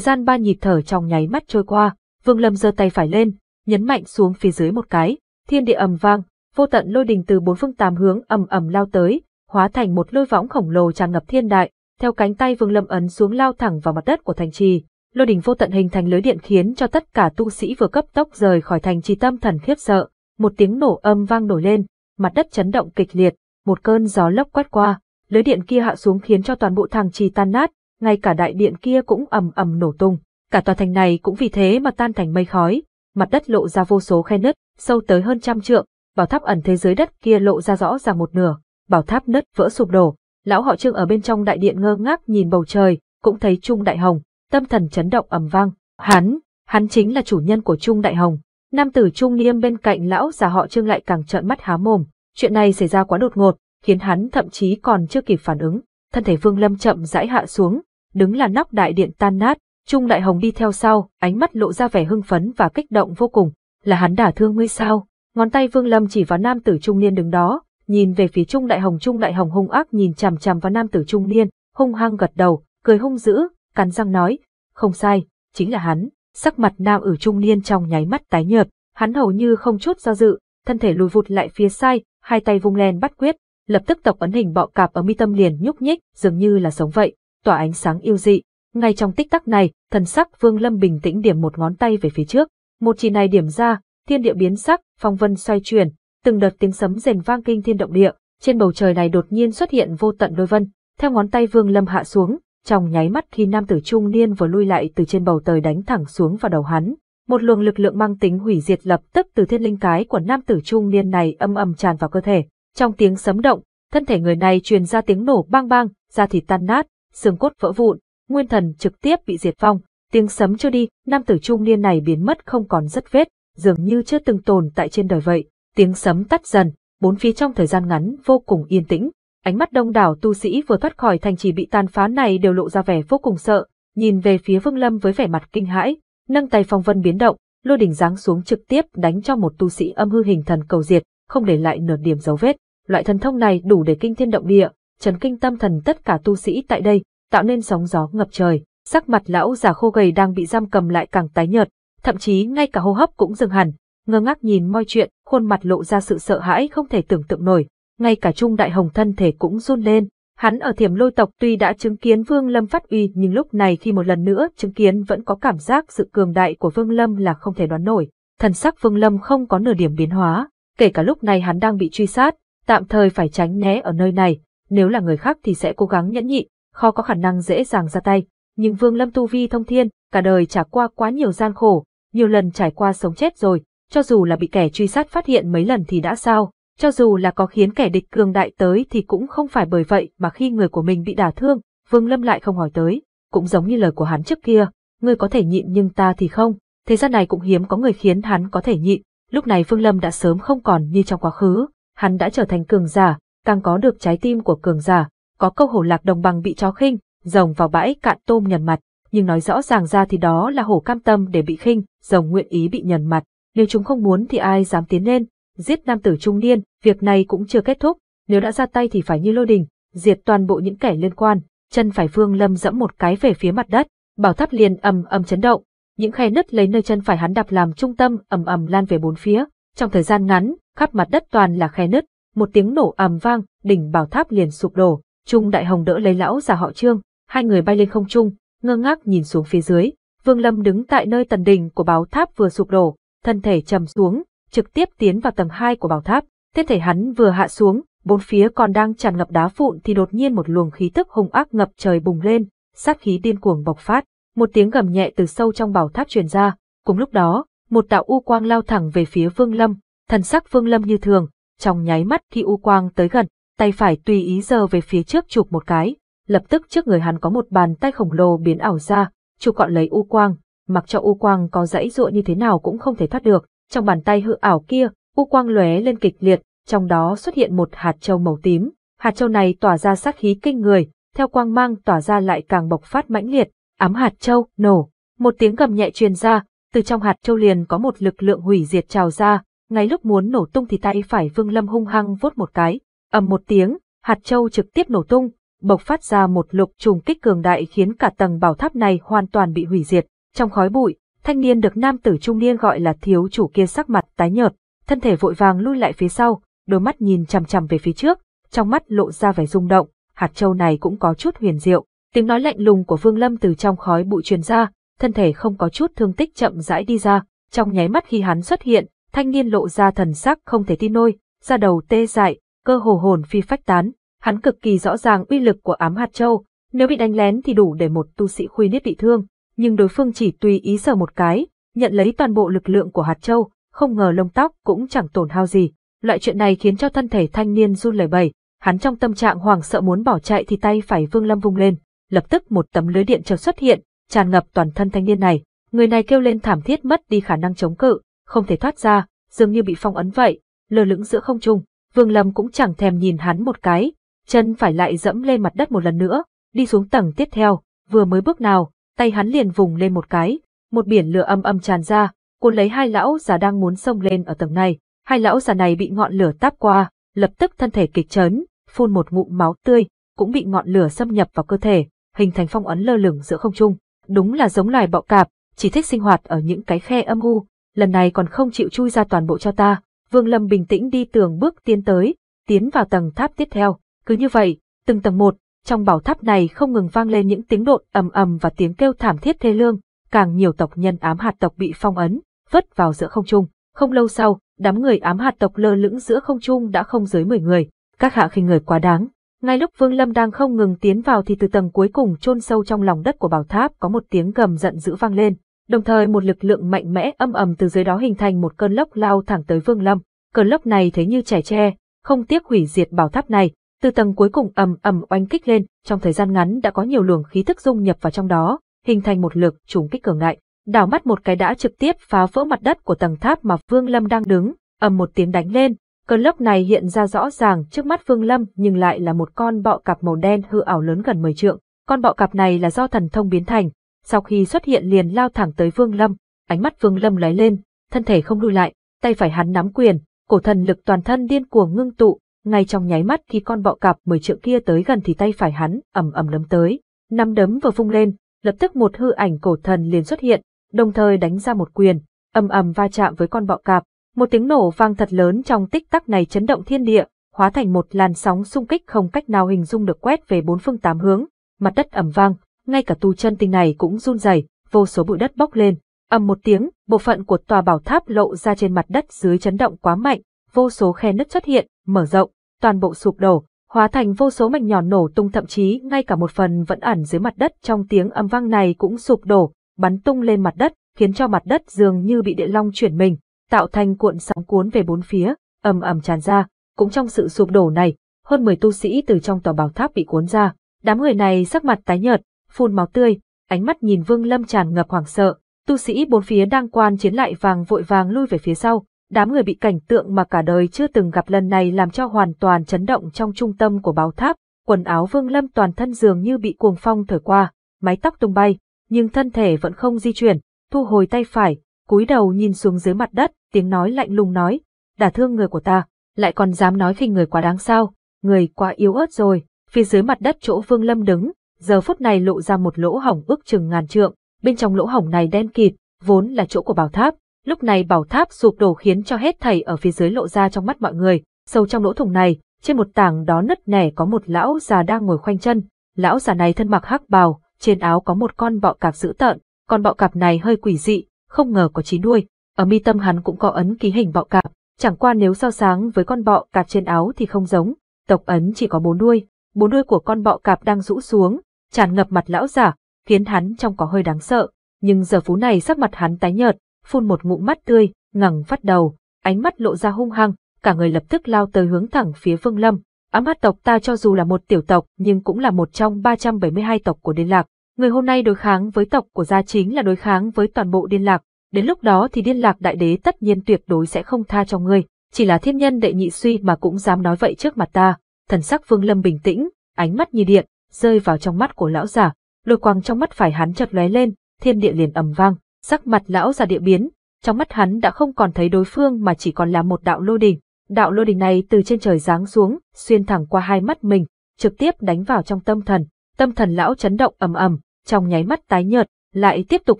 gian ba nhịp thở trong nháy mắt trôi qua, Vương Lâm giơ tay phải lên, nhấn mạnh xuống phía dưới một cái, thiên địa ầm vang, vô tận lôi đình từ bốn phương tám hướng ầm ầm lao tới, hóa thành một lôi võng khổng lồ tràn ngập thiên đại, theo cánh tay Vương Lâm ấn xuống lao thẳng vào mặt đất của thành trì. Lôi đình vô tận hình thành lưới điện khiến cho tất cả tu sĩ vừa cấp tốc rời khỏi thành trì tâm thần khiếp sợ. Một tiếng nổ âm vang nổi lên, mặt đất chấn động kịch liệt, một cơn gió lốc quét qua, lưới điện kia hạ xuống khiến cho toàn bộ thành trì tan nát, ngay cả đại điện kia cũng ầm ầm nổ tung, cả tòa thành này cũng vì thế mà tan thành mây khói, mặt đất lộ ra vô số khe nứt, sâu tới hơn trăm trượng, bảo tháp ẩn thế giới đất kia lộ ra rõ ràng một nửa, bảo tháp nứt vỡ sụp đổ. Lão họ Trương ở bên trong đại điện ngơ ngác nhìn bầu trời, cũng thấy Trung Đại Hồng, tâm thần chấn động ầm vang. Hắn, hắn chính là chủ nhân của Trung Đại Hồng. Nam tử Trung Niêm bên cạnh lão già họ Trương lại càng trợn mắt há mồm, chuyện này xảy ra quá đột ngột, khiến hắn thậm chí còn chưa kịp phản ứng. Thân thể Vương Lâm chậm rãi hạ xuống, đứng là nóc đại điện tan nát, Trung Đại Hồng đi theo sau, ánh mắt lộ ra vẻ hưng phấn và kích động vô cùng. Là hắn đả thương ngươi sao? ngón tay Vương Lâm chỉ vào nam tử trung niên đứng đó, nhìn về phía Trung Đại Hồng Trung Đại Hồng hung ác nhìn chằm chằm vào nam tử trung niên, hung hăng gật đầu, cười hung dữ, cắn răng nói, không sai, chính là hắn. Sắc mặt nam ở trung niên trong nháy mắt tái nhợt, hắn hầu như không chút do dự, thân thể lùi vụt lại phía sai, hai tay vung lên bắt quyết, lập tức tộc ấn hình bọ cạp ở mi tâm liền nhúc nhích, dường như là sống vậy, tỏa ánh sáng yêu dị. Ngay trong tích tắc này, thần sắc Vương Lâm bình tĩnh điểm một ngón tay về phía trước, một chỉ này điểm ra, thiên địa biến sắc, phong vân xoay chuyển, từng đợt tiếng sấm rền vang kinh thiên động địa, trên bầu trời này đột nhiên xuất hiện vô tận đôi vân, theo ngón tay Vương Lâm hạ xuống, trong nháy mắt khi nam tử trung niên vừa lui lại từ trên bầu trời đánh thẳng xuống vào đầu hắn, một luồng lực lượng mang tính hủy diệt lập tức từ thiên linh cái của nam tử trung niên này âm ầm tràn vào cơ thể, trong tiếng sấm động, thân thể người này truyền ra tiếng nổ bang bang, da thịt tan nát, xương cốt vỡ vụn, nguyên thần trực tiếp bị diệt vong, tiếng sấm chưa đi, nam tử trung niên này biến mất không còn rất vết, dường như chưa từng tồn tại trên đời vậy. Tiếng sấm tắt dần, bốn phía trong thời gian ngắn vô cùng yên tĩnh. Ánh mắt đông đảo tu sĩ vừa thoát khỏi thành trì bị tàn phá này đều lộ ra vẻ vô cùng sợ, nhìn về phía Vương Lâm với vẻ mặt kinh hãi, nâng tay phong vân biến động, lôi đỉnh giáng xuống trực tiếp đánh cho một tu sĩ âm hư hình thần cầu diệt, không để lại nửa điểm dấu vết. Loại thần thông này đủ để kinh thiên động địa, chấn kinh tâm thần tất cả tu sĩ tại đây, tạo nên sóng gió ngập trời. Sắc mặt lão già khô gầy đang bị giam cầm lại càng tái nhợt, thậm chí ngay cả hô hấp cũng dừng hẳn, ngơ ngác nhìn mọi chuyện, khuôn mặt lộ ra sự sợ hãi không thể tưởng tượng nổi, ngay cả Trung Đại Hồng thân thể cũng run lên. Hắn ở thiểm lôi tộc tuy đã chứng kiến Vương Lâm phát uy nhưng lúc này khi một lần nữa chứng kiến vẫn có cảm giác sự cường đại của Vương Lâm là không thể đoán nổi. Thần sắc Vương Lâm không có nửa điểm biến hóa, kể cả lúc này hắn đang bị truy sát, tạm thời phải tránh né ở nơi này, nếu là người khác thì sẽ cố gắng nhẫn nhị, khó có khả năng dễ dàng ra tay. Nhưng Vương Lâm tu vi thông thiên, cả đời trả qua quá nhiều gian khổ, nhiều lần trải qua sống chết rồi, cho dù là bị kẻ truy sát phát hiện mấy lần thì đã sao, cho dù là có khiến kẻ địch cường đại tới thì cũng không phải bởi vậy mà khi người của mình bị đả thương, Vương Lâm lại không hỏi tới, cũng giống như lời của hắn trước kia, ngươi có thể nhịn nhưng ta thì không, thế gian này cũng hiếm có người khiến hắn có thể nhịn, lúc này Vương Lâm đã sớm không còn như trong quá khứ, hắn đã trở thành cường giả, càng có được trái tim của cường giả, có câu hổ lạc đồng bằng bị chó khinh, rồng vào bãi cạn tôm nhằn mặt nhưng nói rõ ràng ra thì đó là hổ cam tâm để bị khinh, rồng nguyện ý bị nhần mặt. Nếu chúng không muốn thì ai dám tiến lên, giết nam tử trung niên, việc này cũng chưa kết thúc, nếu đã ra tay thì phải như lô đình, diệt toàn bộ những kẻ liên quan, chân phải phương lâm dẫm một cái về phía mặt đất, bảo tháp liền ầm ầm chấn động, những khe nứt lấy nơi chân phải hắn đạp làm trung tâm ầm ầm lan về bốn phía, trong thời gian ngắn, khắp mặt đất toàn là khe nứt, một tiếng nổ ầm vang, đỉnh bảo tháp liền sụp đổ, Trung Đại Hồng đỡ lấy lão già họ Trương, hai người bay lên không trung, ngơ ngác nhìn xuống phía dưới, Vương Lâm đứng tại nơi tần đỉnh của bảo tháp vừa sụp đổ, thân thể trầm xuống, trực tiếp tiến vào tầng 2 của bảo tháp. Thân thể hắn vừa hạ xuống, bốn phía còn đang tràn ngập đá vụn thì đột nhiên một luồng khí tức hung ác ngập trời bùng lên, sát khí điên cuồng bộc phát. Một tiếng gầm nhẹ từ sâu trong bảo tháp truyền ra, cùng lúc đó, một đạo u quang lao thẳng về phía Vương Lâm, thần sắc Vương Lâm như thường, trong nháy mắt khi u quang tới gần, tay phải tùy ý giờ về phía trước chụp một cái, lập tức trước người hắn có một bàn tay khổng lồ biến ảo ra, chụp gọn lấy u quang, mặc cho u quang có dãy dụa như thế nào cũng không thể thoát được, trong bàn tay hư ảo kia, u quang lóe lên kịch liệt, trong đó xuất hiện một hạt châu màu tím, hạt châu này tỏa ra sát khí kinh người, theo quang mang tỏa ra lại càng bộc phát mãnh liệt, ám hạt châu nổ, một tiếng gầm nhẹ truyền ra, từ trong hạt châu liền có một lực lượng hủy diệt trào ra, ngay lúc muốn nổ tung thì tay phải Vương Lâm hung hăng vốt một cái, ầm một tiếng, hạt châu trực tiếp nổ tung, bộc phát ra một lục trùng kích cường đại khiến cả tầng bảo tháp này hoàn toàn bị hủy diệt. Trong khói bụi, thanh niên được nam tử trung niên gọi là thiếu chủ kia sắc mặt tái nhợt, thân thể vội vàng lui lại phía sau, đôi mắt nhìn chằm chằm về phía trước, trong mắt lộ ra vẻ rung động, hạt châu này cũng có chút huyền diệu. Tiếng nói lạnh lùng của Vương Lâm từ trong khói bụi truyền ra, thân thể không có chút thương tích chậm rãi đi ra, trong nháy mắt khi hắn xuất hiện, thanh niên lộ ra thần sắc không thể tin nổi, da đầu tê dại, cơ hồ hồn phi phách tán, Hắn cực kỳ rõ ràng uy lực của ám hạt châu, nếu bị đánh lén thì đủ để một tu sĩ khuy niết bị thương, nhưng đối phương chỉ tùy ý sờ một cái, nhận lấy toàn bộ lực lượng của hạt châu, không ngờ lông tóc cũng chẳng tổn hao gì. Loại chuyện này khiến cho thân thể thanh niên run lẩy bẩy, hắn trong tâm trạng hoảng sợ muốn bỏ chạy thì tay phải Vương Lâm vung lên, lập tức một tấm lưới điện chợt xuất hiện, tràn ngập toàn thân thanh niên này. Người này kêu lên thảm thiết mất đi khả năng chống cự, không thể thoát ra, dường như bị phong ấn vậy, lơ lửng giữa không trung. Vương Lâm cũng chẳng thèm nhìn hắn một cái, chân phải lại dẫm lên mặt đất một lần nữa, đi xuống tầng tiếp theo, vừa mới bước nào, tay hắn liền vùng lên một cái, một biển lửa âm âm tràn ra, cuốn lấy hai lão già đang muốn xông lên ở tầng này, hai lão già này bị ngọn lửa táp qua, lập tức thân thể kịch chấn, phun một ngụm máu tươi, cũng bị ngọn lửa xâm nhập vào cơ thể, hình thành phong ấn lơ lửng giữa không trung, đúng là giống loài bọ cạp, chỉ thích sinh hoạt ở những cái khe âm u, lần này còn không chịu chui ra toàn bộ cho ta. Vương Lâm bình tĩnh đi tường bước tiến tới, tiến vào tầng tháp tiếp theo, cứ như vậy, từng tầng một, trong bảo tháp này không ngừng vang lên những tiếng độn ầm ầm và tiếng kêu thảm thiết thê lương, càng nhiều tộc nhân ám hạt tộc bị phong ấn, vất vào giữa không trung. Không lâu sau, đám người ám hạt tộc lơ lững giữa không trung đã không dưới 10 người, các hạ khinh người quá đáng. Ngay lúc Vương Lâm đang không ngừng tiến vào thì từ tầng cuối cùng chôn sâu trong lòng đất của bảo tháp có một tiếng gầm giận dữ vang lên, đồng thời một lực lượng mạnh mẽ âm ầm từ dưới đó hình thành một cơn lốc lao thẳng tới Vương Lâm. Cơn lốc này thấy như trẻ tre, không tiếc hủy diệt bảo tháp này, từ tầng cuối cùng ầm ầm oanh kích lên, trong thời gian ngắn đã có nhiều luồng khí thức dung nhập vào trong đó, hình thành một lực trùng kích cường ngại. Đảo mắt một cái đã trực tiếp phá vỡ mặt đất của tầng tháp mà Vương Lâm đang đứng, ầm một tiếng đánh lên, cơn lốc này hiện ra rõ ràng trước mắt Vương Lâm nhưng lại là một con bọ cạp màu đen hư ảo lớn gần mười trượng. Con bọ cạp này là do thần thông biến thành, sau khi xuất hiện liền lao thẳng tới Vương Lâm, ánh mắt Vương Lâm lóe lên, thân thể không lùi lại, tay phải hắn nắm quyền, cổ thần lực toàn thân điên cuồng ngưng tụ, ngay trong nháy mắt khi con bọ cạp mười trượng kia tới gần thì tay phải hắn ầm ầm đấm tới nắm đấm vừa vung lên lập tức một hư ảnh cổ thần liền xuất hiện đồng thời đánh ra một quyền ầm ầm va chạm với con bọ cạp một tiếng nổ vang thật lớn trong tích tắc này chấn động thiên địa hóa thành một làn sóng xung kích không cách nào hình dung được quét về bốn phương tám hướng mặt đất ầm vang ngay cả tu chân tinh này cũng run rẩy vô số bụi đất bốc lên ầm một tiếng bộ phận của tòa bảo tháp lộ ra trên mặt đất dưới chấn động quá mạnh vô số khe nứt xuất hiện mở rộng toàn bộ sụp đổ, hóa thành vô số mảnh nhỏ nổ tung thậm chí ngay cả một phần vẫn ẩn dưới mặt đất trong tiếng âm vang này cũng sụp đổ, bắn tung lên mặt đất, khiến cho mặt đất dường như bị địa long chuyển mình, tạo thành cuộn sóng cuốn về bốn phía, ầm ầm tràn ra, cũng trong sự sụp đổ này, hơn 10 tu sĩ từ trong tòa bảo tháp bị cuốn ra, đám người này sắc mặt tái nhợt, phun máu tươi, ánh mắt nhìn Vương Lâm tràn ngập hoảng sợ, tu sĩ bốn phía đang quan chiến lại vàng vội vàng lui về phía sau, Đám người bị cảnh tượng mà cả đời chưa từng gặp lần này làm cho hoàn toàn chấn động trong trung tâm của báo tháp, quần áo Vương Lâm toàn thân dường như bị cuồng phong thổi qua, mái tóc tung bay, nhưng thân thể vẫn không di chuyển, thu hồi tay phải, cúi đầu nhìn xuống dưới mặt đất, tiếng nói lạnh lùng nói, "Đả thương người của ta, lại còn dám nói khinh người quá đáng sao, người quá yếu ớt rồi." Phía dưới mặt đất chỗ Vương Lâm đứng, giờ phút này lộ ra một lỗ hỏng ước chừng ngàn trượng, bên trong lỗ hỏng này đen kịt, vốn là chỗ của bảo tháp, Lúc này bảo tháp sụp đổ khiến cho hết thảy ở phía dưới lộ ra trong mắt mọi người, sâu trong lỗ thủng này, trên một tảng đó nứt nẻ có một lão già đang ngồi khoanh chân, lão già này thân mặc hắc bào, trên áo có một con bọ cạp dữ tợn, con bọ cạp này hơi quỷ dị, không ngờ có chín đuôi, ở mi tâm hắn cũng có ấn ký hình bọ cạp, chẳng qua nếu so sáng với con bọ cạp trên áo thì không giống, tộc ấn chỉ có bốn đuôi, bốn đuôi của con bọ cạp đang rũ xuống, tràn ngập mặt lão già khiến hắn trông có hơi đáng sợ, nhưng giờ phú này sắc mặt hắn tái nhợt, phun một ngụm mắt tươi, ngẩng phát đầu, ánh mắt lộ ra hung hăng, cả người lập tức lao tới hướng thẳng phía Vương Lâm. Ám hát tộc ta cho dù là một tiểu tộc nhưng cũng là một trong 372 tộc của Điên Lạc. Người hôm nay đối kháng với tộc của gia chính là đối kháng với toàn bộ Điên Lạc. Đến lúc đó thì Điên Lạc Đại Đế tất nhiên tuyệt đối sẽ không tha cho ngươi. Chỉ là thiên nhân đệ nhị suy mà cũng dám nói vậy trước mặt ta. Thần sắc Vương Lâm bình tĩnh, ánh mắt như điện, rơi vào trong mắt của lão giả. Lôi quang trong mắt phải hắn chật lóe lên, thiên địa liền ầm vang. Sắc mặt lão già địa biến, trong mắt hắn đã không còn thấy đối phương mà chỉ còn là một đạo lô đình. Đạo lô đình này từ trên trời giáng xuống, xuyên thẳng qua hai mắt mình, trực tiếp đánh vào trong tâm thần. Tâm thần lão chấn động ầm ầm, trong nháy mắt tái nhợt, lại tiếp tục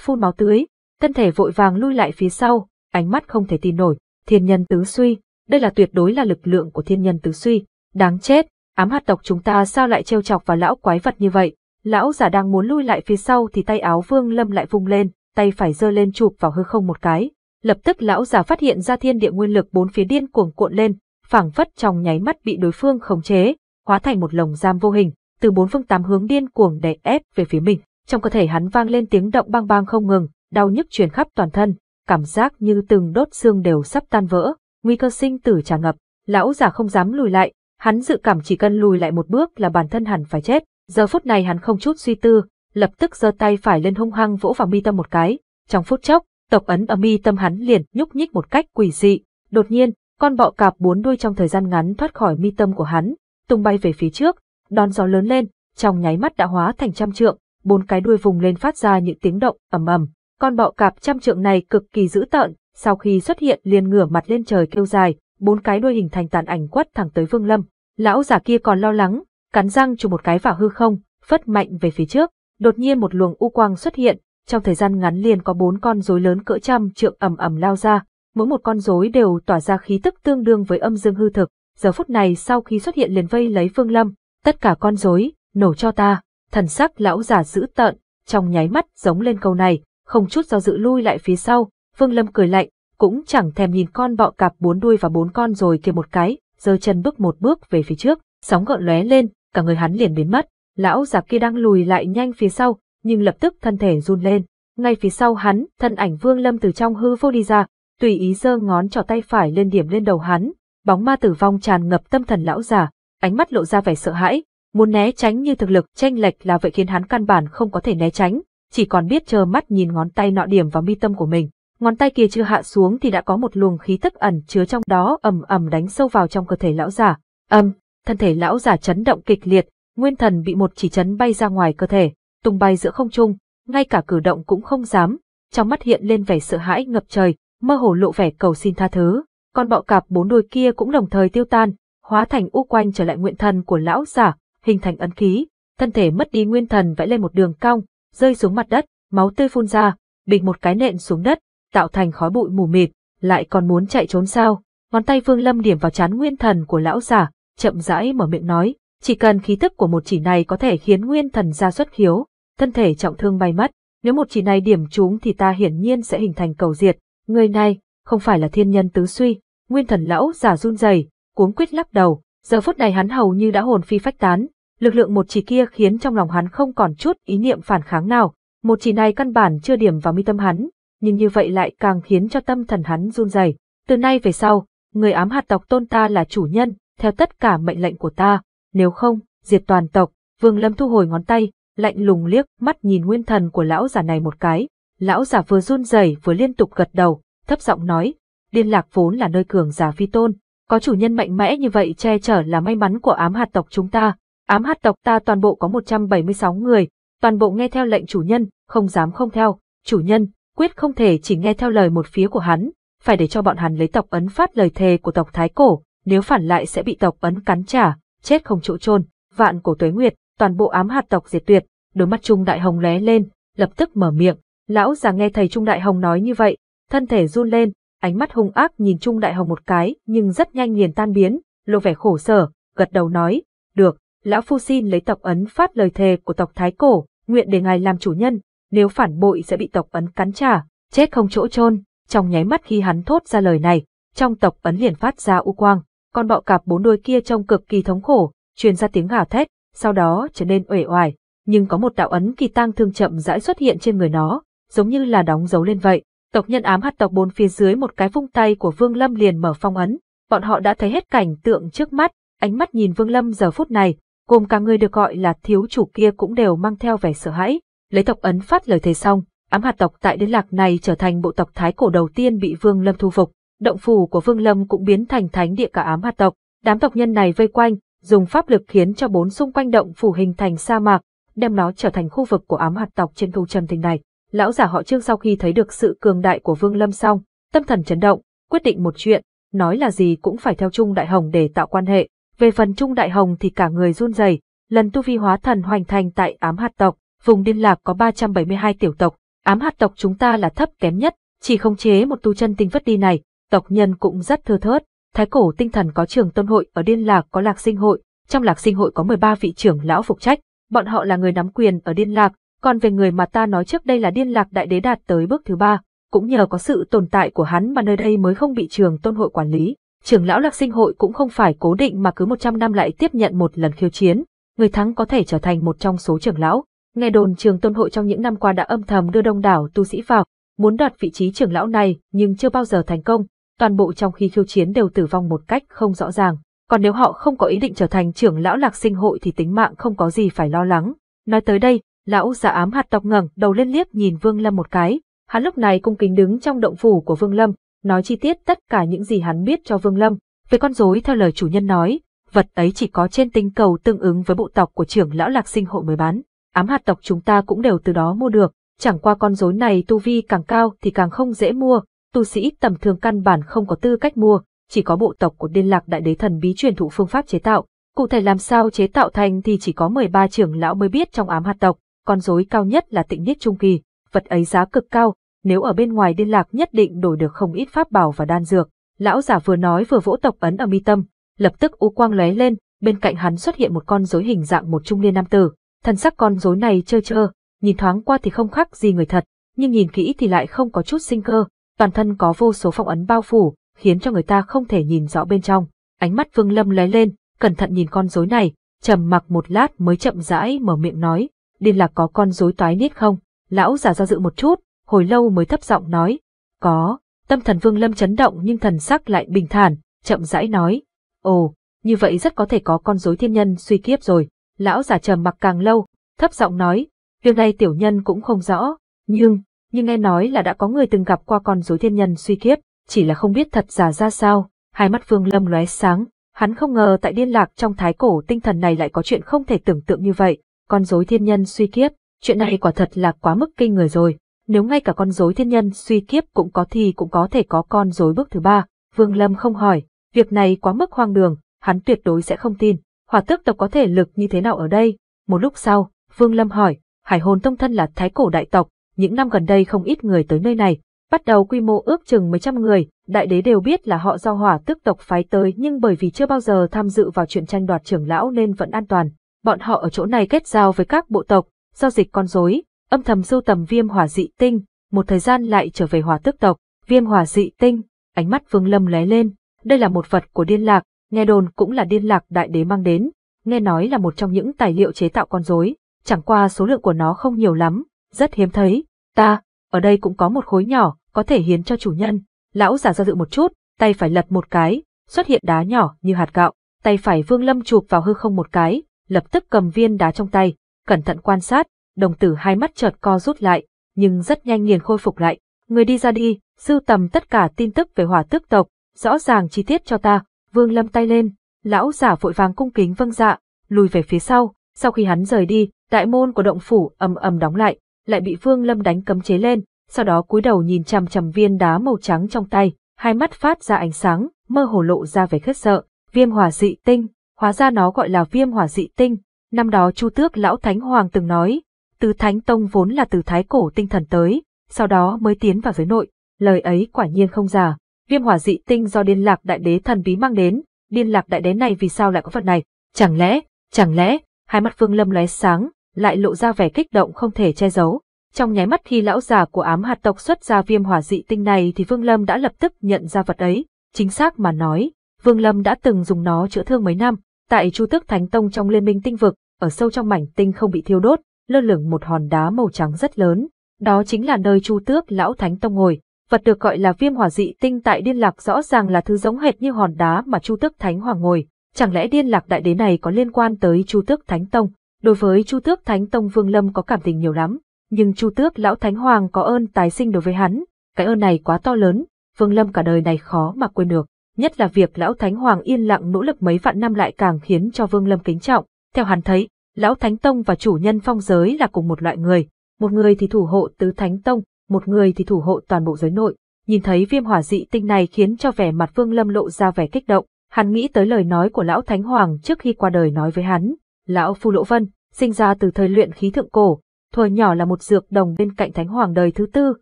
phun máu tưới, thân thể vội vàng lui lại phía sau, ánh mắt không thể tin nổi, thiên nhân tứ suy, đây là tuyệt đối là lực lượng của thiên nhân tứ suy, đáng chết, ám hạt tộc chúng ta sao lại trêu chọc vào lão quái vật như vậy, lão già đang muốn lui lại phía sau thì tay áo vương lâm lại vung lên, tay phải giơ lên chụp vào hư không một cái. Lập tức lão già phát hiện ra thiên địa nguyên lực bốn phía điên cuồng cuộn lên, phảng phất trong nháy mắt bị đối phương khống chế, hóa thành một lồng giam vô hình, từ bốn phương tám hướng điên cuồng đè ép về phía mình. Trong cơ thể hắn vang lên tiếng động bang bang không ngừng, đau nhức truyền khắp toàn thân, cảm giác như từng đốt xương đều sắp tan vỡ, nguy cơ sinh tử tràn ngập. Lão già không dám lùi lại, hắn dự cảm chỉ cần lùi lại một bước là bản thân hẳn phải chết. Giờ phút này hắn không chút suy tư, lập tức giơ tay phải lên hung hăng vỗ vào mi tâm một cái. Trong phút chốc, tộc ấn ở mi tâm hắn liền nhúc nhích một cách quỷ dị. Đột nhiên, con bọ cạp bốn đuôi trong thời gian ngắn thoát khỏi mi tâm của hắn, tung bay về phía trước, đón gió lớn lên, trong nháy mắt đã hóa thành trăm trượng, bốn cái đuôi vùng lên phát ra những tiếng động ầm ầm. Con bọ cạp trăm trượng này cực kỳ dữ tợn, sau khi xuất hiện liền ngửa mặt lên trời kêu dài, bốn cái đuôi hình thành tàn ảnh quất thẳng tới Vương Lâm. Lão giả kia còn lo lắng, cắn răng chụp một cái vào hư không, phất mạnh về phía trước. Đột nhiên một luồng u quang xuất hiện, trong thời gian ngắn liền có bốn con rối lớn cỡ trăm trượng ầm ầm lao ra, mỗi một con rối đều tỏa ra khí tức tương đương với âm dương hư thực, giờ phút này sau khi xuất hiện liền vây lấy Phương Lâm, tất cả con rối, nổ cho ta, thần sắc lão già dữ tợn, trong nháy mắt giống lên câu này, không chút do dự lui lại phía sau, Phương Lâm cười lạnh, cũng chẳng thèm nhìn con bọ cạp bốn đuôi và bốn con rồi kia một cái, giơ chân bước một bước về phía trước, sóng gợn lóe lên, cả người hắn liền biến mất. Lão già kia đang lùi lại nhanh phía sau, nhưng lập tức thân thể run lên. Ngay phía sau hắn, thân ảnh Vương Lâm từ trong hư vô đi ra, tùy ý giơ ngón trỏ tay phải lên điểm lên đầu hắn, bóng ma tử vong tràn ngập tâm thần lão già, ánh mắt lộ ra vẻ sợ hãi, muốn né tránh như thực lực tranh lệch là vậy khiến hắn căn bản không có thể né tránh, chỉ còn biết chờ mắt nhìn ngón tay nọ điểm vào mi tâm của mình. Ngón tay kia chưa hạ xuống thì đã có một luồng khí tức ẩn chứa trong đó ầm ầm đánh sâu vào trong cơ thể lão già. Âm, thân thể lão già chấn động kịch liệt, nguyên thần bị một chỉ chấn bay ra ngoài cơ thể, tung bay giữa không trung, ngay cả cử động cũng không dám, trong mắt hiện lên vẻ sợ hãi ngập trời, mơ hồ lộ vẻ cầu xin tha thứ. Con bọ cạp bốn đôi kia cũng đồng thời tiêu tan, hóa thành u quanh trở lại nguyện thần của lão giả, hình thành ấn khí, thân thể mất đi nguyên thần vẽ lên một đường cong, rơi xuống mặt đất, máu tươi phun ra, bình một cái nện xuống đất, tạo thành khói bụi mù mịt, lại còn muốn chạy trốn sao? Ngón tay Vương Lâm điểm vào trán nguyên thần của lão giả, chậm rãi mở miệng nói, chỉ cần khí tức của một chỉ này có thể khiến nguyên thần ra xuất khiếu, thân thể trọng thương bay mất, nếu một chỉ này điểm chúng thì ta hiển nhiên sẽ hình thành cầu diệt. Người này, không phải là thiên nhân tứ suy, nguyên thần lão giả run rẩy, cuống quyết lắc đầu, giờ phút này hắn hầu như đã hồn phi phách tán, lực lượng một chỉ kia khiến trong lòng hắn không còn chút ý niệm phản kháng nào, một chỉ này căn bản chưa điểm vào mi tâm hắn, nhưng như vậy lại càng khiến cho tâm thần hắn run rẩy. Từ nay về sau, người ám hạt tộc tôn ta là chủ nhân, theo tất cả mệnh lệnh của ta, nếu không, diệt toàn tộc, Vương Lâm thu hồi ngón tay, lạnh lùng liếc mắt nhìn nguyên thần của lão giả này một cái. Lão giả vừa run rẩy vừa liên tục gật đầu, thấp giọng nói, liên lạc vốn là nơi cường giả phi tôn, có chủ nhân mạnh mẽ như vậy che chở là may mắn của ám hạt tộc chúng ta. Ám hạt tộc ta toàn bộ có 176 người, toàn bộ nghe theo lệnh chủ nhân, không dám không theo, chủ nhân, quyết không thể chỉ nghe theo lời một phía của hắn, phải để cho bọn hắn lấy tộc ấn phát lời thề của tộc Thái Cổ, nếu phản lại sẽ bị tộc ấn cắn trả, chết không chỗ chôn vạn cổ tuế nguyệt, toàn bộ ám hạt tộc diệt tuyệt, đôi mắt Trung Đại Hồng lóe lên, lập tức mở miệng, lão già nghe thầy Trung Đại Hồng nói như vậy, thân thể run lên, ánh mắt hung ác nhìn Trung Đại Hồng một cái, nhưng rất nhanh liền tan biến, lộ vẻ khổ sở, gật đầu nói, được, lão phu xin lấy tộc ấn phát lời thề của tộc Thái Cổ, nguyện để ngài làm chủ nhân, nếu phản bội sẽ bị tộc ấn cắn trả, chết không chỗ chôn trong nháy mắt khi hắn thốt ra lời này, trong tộc ấn liền phát ra u quang, con bọ cạp bốn đôi kia trông cực kỳ thống khổ, truyền ra tiếng gào thét, sau đó trở nên uể oải, nhưng có một đạo ấn kỳ tang thương chậm rãi xuất hiện trên người nó, giống như là đóng dấu lên vậy. Tộc nhân ám hạt tộc bốn phía dưới một cái vung tay của Vương Lâm liền mở phong ấn, bọn họ đã thấy hết cảnh tượng trước mắt, ánh mắt nhìn Vương Lâm giờ phút này, gồm cả người được gọi là thiếu chủ kia cũng đều mang theo vẻ sợ hãi, lấy tộc ấn phát lời thề xong, ám hạt tộc tại liên lạc này trở thành bộ tộc thái cổ đầu tiên bị Vương Lâm thu phục động phủ của Vương Lâm cũng biến thành thánh địa cả ám hạt tộc. Đám tộc nhân này vây quanh, dùng pháp lực khiến cho bốn xung quanh động phủ hình thành sa mạc, đem nó trở thành khu vực của ám hạt tộc trên thu trầm tình này. Lão giả họ Trương sau khi thấy được sự cường đại của Vương Lâm xong, tâm thần chấn động, quyết định một chuyện, nói là gì cũng phải theo Trung Đại Hồng để tạo quan hệ. Về phần Trung Đại Hồng thì cả người run rẩy, lần tu vi hóa thần hoành thành tại ám hạt tộc, vùng điên lạc có 372 tiểu tộc, ám hạt tộc chúng ta là thấp kém nhất, chỉ không chế một tu chân tinh vất đi này, tộc nhân cũng rất thưa thớt. Thái cổ tinh thần có trường tôn hội, ở Điên Lạc có Lạc Sinh hội, trong Lạc Sinh hội có 13 vị trưởng lão phụ trách, bọn họ là người nắm quyền ở Điên Lạc, còn về người mà ta nói trước đây là Điên Lạc đại đế đạt tới bước thứ ba, cũng nhờ có sự tồn tại của hắn mà nơi đây mới không bị trường tôn hội quản lý. Trưởng lão Lạc Sinh hội cũng không phải cố định mà cứ 100 năm lại tiếp nhận một lần khiêu chiến, người thắng có thể trở thành một trong số trưởng lão. Nghe đồn trường tôn hội trong những năm qua đã âm thầm đưa đông đảo tu sĩ vào, muốn đoạt vị trí trưởng lão này nhưng chưa bao giờ thành công, toàn bộ trong khi khiêu chiến đều tử vong một cách không rõ ràng. Còn nếu họ không có ý định trở thành trưởng lão lạc sinh hội thì tính mạng không có gì phải lo lắng. Nói tới đây, lão giả ám hạt tộc ngẩng đầu lên liếc nhìn Vương Lâm một cái. Hắn lúc này cung kính đứng trong động phủ của Vương Lâm, nói chi tiết tất cả những gì hắn biết cho Vương Lâm. Về con rối theo lời chủ nhân nói, vật ấy chỉ có trên tinh cầu tương ứng với bộ tộc của trưởng lão lạc sinh hội mới bán. Ám hạt tộc chúng ta cũng đều từ đó mua được, chẳng qua con rối này tu vi càng cao thì càng không dễ mua, tu sĩ tầm thường căn bản không có tư cách mua, chỉ có bộ tộc của Điên Lạc Đại Đế thần bí truyền thụ phương pháp chế tạo, cụ thể làm sao chế tạo thành thì chỉ có 13 trưởng lão mới biết trong ám hạt tộc, con rối cao nhất là Tịnh Niết trung kỳ, vật ấy giá cực cao, nếu ở bên ngoài Điên Lạc nhất định đổi được không ít pháp bảo và đan dược. Lão giả vừa nói vừa vỗ tộc ấn ở mi tâm, lập tức u quang lóe lên, bên cạnh hắn xuất hiện một con rối hình dạng một trung niên nam tử, thân sắc con rối này trơ trơ, nhìn thoáng qua thì không khác gì người thật, nhưng nhìn kỹ thì lại không có chút sinh cơ, toàn thân có vô số phong ấn bao phủ, khiến cho người ta không thể nhìn rõ bên trong. Ánh mắt Vương Lâm lóe lên, cẩn thận nhìn con rối này, trầm mặc một lát mới chậm rãi mở miệng nói, điên lạc có con rối toái niết không? Lão giả do dự một chút, hồi lâu mới thấp giọng nói, có. Tâm thần Vương Lâm chấn động nhưng thần sắc lại bình thản, chậm rãi nói, ồ, như vậy rất có thể có con rối thiên nhân suy kiếp rồi. Lão giả trầm mặc càng lâu, thấp giọng nói, việc này tiểu nhân cũng không rõ, nhưng nhưng nghe nói là đã có người từng gặp qua con rối thiên nhân suy kiếp, chỉ là không biết thật giả ra sao, hai mắt Phương Lâm lóe sáng, hắn không ngờ tại điên lạc trong thái cổ tinh thần này lại có chuyện không thể tưởng tượng như vậy, con rối thiên nhân suy kiếp, chuyện này quả thật là quá mức kinh người rồi, nếu ngay cả con rối thiên nhân suy kiếp cũng có thì cũng có thể có con rối bước thứ ba, Vương Lâm không hỏi, việc này quá mức hoang đường, hắn tuyệt đối sẽ không tin, hỏa tước tộc có thể lực như thế nào ở đây, một lúc sau, Vương Lâm hỏi, hải hồn tông thân là thái cổ đại tộc, những năm gần đây không ít người tới nơi này, bắt đầu quy mô ước chừng mấy trăm người, đại đế đều biết là họ do hỏa tức tộc phái tới nhưng bởi vì chưa bao giờ tham dự vào chuyện tranh đoạt trưởng lão nên vẫn an toàn. Bọn họ ở chỗ này kết giao với các bộ tộc, giao dịch con rối, âm thầm sưu tầm viêm hỏa dị tinh, một thời gian lại trở về hỏa tức tộc, viêm hỏa dị tinh, ánh mắt Vương Lâm lóe lên, đây là một vật của điên lạc, nghe đồn cũng là điên lạc đại đế mang đến, nghe nói là một trong những tài liệu chế tạo con rối, chẳng qua số lượng của nó không nhiều lắm, rất hiếm thấy. Ta, ở đây cũng có một khối nhỏ, có thể hiến cho chủ nhân. Lão giả ra dự một chút, tay phải lật một cái, xuất hiện đá nhỏ như hạt gạo. Tay phải Vương Lâm chụp vào hư không một cái, lập tức cầm viên đá trong tay, cẩn thận quan sát, đồng tử hai mắt chợt co rút lại, nhưng rất nhanh liền khôi phục lại. Người đi ra đi, sưu tầm tất cả tin tức về hỏa tước tộc, rõ ràng chi tiết cho ta. Vương Lâm tay lên, lão giả vội vàng cung kính vâng dạ, lùi về phía sau. Sau khi hắn rời đi, đại môn của động phủ ầm ầm đóng lại, lại bị Phương Lâm đánh cấm chế lên, sau đó cúi đầu nhìn chằm chằm viên đá màu trắng trong tay, hai mắt phát ra ánh sáng, mơ hồ lộ ra vẻ khiếp sợ, viêm hỏa dị tinh, hóa ra nó gọi là viêm hỏa dị tinh, năm đó Chu Tước lão Thánh Hoàng từng nói, từ Thánh Tông vốn là từ thái cổ tinh thần tới, sau đó mới tiến vào giới nội, lời ấy quả nhiên không giả. Viêm hỏa dị tinh do điên lạc đại đế thần bí mang đến, điên lạc đại đế này vì sao lại có vật này? Chẳng lẽ, chẳng lẽ, hai mắt Phương Lâm lóe sáng, lại lộ ra vẻ kích động không thể che giấu. Trong nháy mắt khi lão già của ám hạt tộc xuất ra viêm hỏa dị tinh này thì Vương Lâm đã lập tức nhận ra vật ấy. Chính xác mà nói, Vương Lâm đã từng dùng nó chữa thương mấy năm, tại Chu Tước Thánh Tông trong Liên minh Tinh Vực, ở sâu trong mảnh tinh không bị thiêu đốt, lơ lửng một hòn đá màu trắng rất lớn. Đó chính là nơi Chu Tước Lão Thánh Tông ngồi. Vật được gọi là viêm hỏa dị tinh tại Điên Lạc rõ ràng là thứ giống hệt như hòn đá mà Chu Tước Thánh Hoàng ngồi. Chẳng lẽ Điên Lạc Đại Đế này có liên quan tới Chu Tước Thánh Tông? Đối với Chu Tước Thánh Tông Vương Lâm có cảm tình nhiều lắm, nhưng Chu Tước Lão Thánh Hoàng có ơn tái sinh đối với hắn, cái ơn này quá to lớn, Vương Lâm cả đời này khó mà quên được. Nhất là việc Lão Thánh Hoàng yên lặng nỗ lực mấy vạn năm lại càng khiến cho Vương Lâm kính trọng. Theo hắn thấy, Lão Thánh Tông và chủ nhân phong giới là cùng một loại người, một người thì thủ hộ tứ Thánh Tông, một người thì thủ hộ toàn bộ giới nội. Nhìn thấy viêm hỏa dị tinh này khiến cho vẻ mặt Vương Lâm lộ ra vẻ kích động, hắn nghĩ tới lời nói của Lão Thánh Hoàng trước khi qua đời nói với hắn, lão Phu Lỗ Vân, sinh ra từ thời luyện khí thượng cổ, thuở nhỏ là một dược đồng bên cạnh Thánh Hoàng đời thứ tư,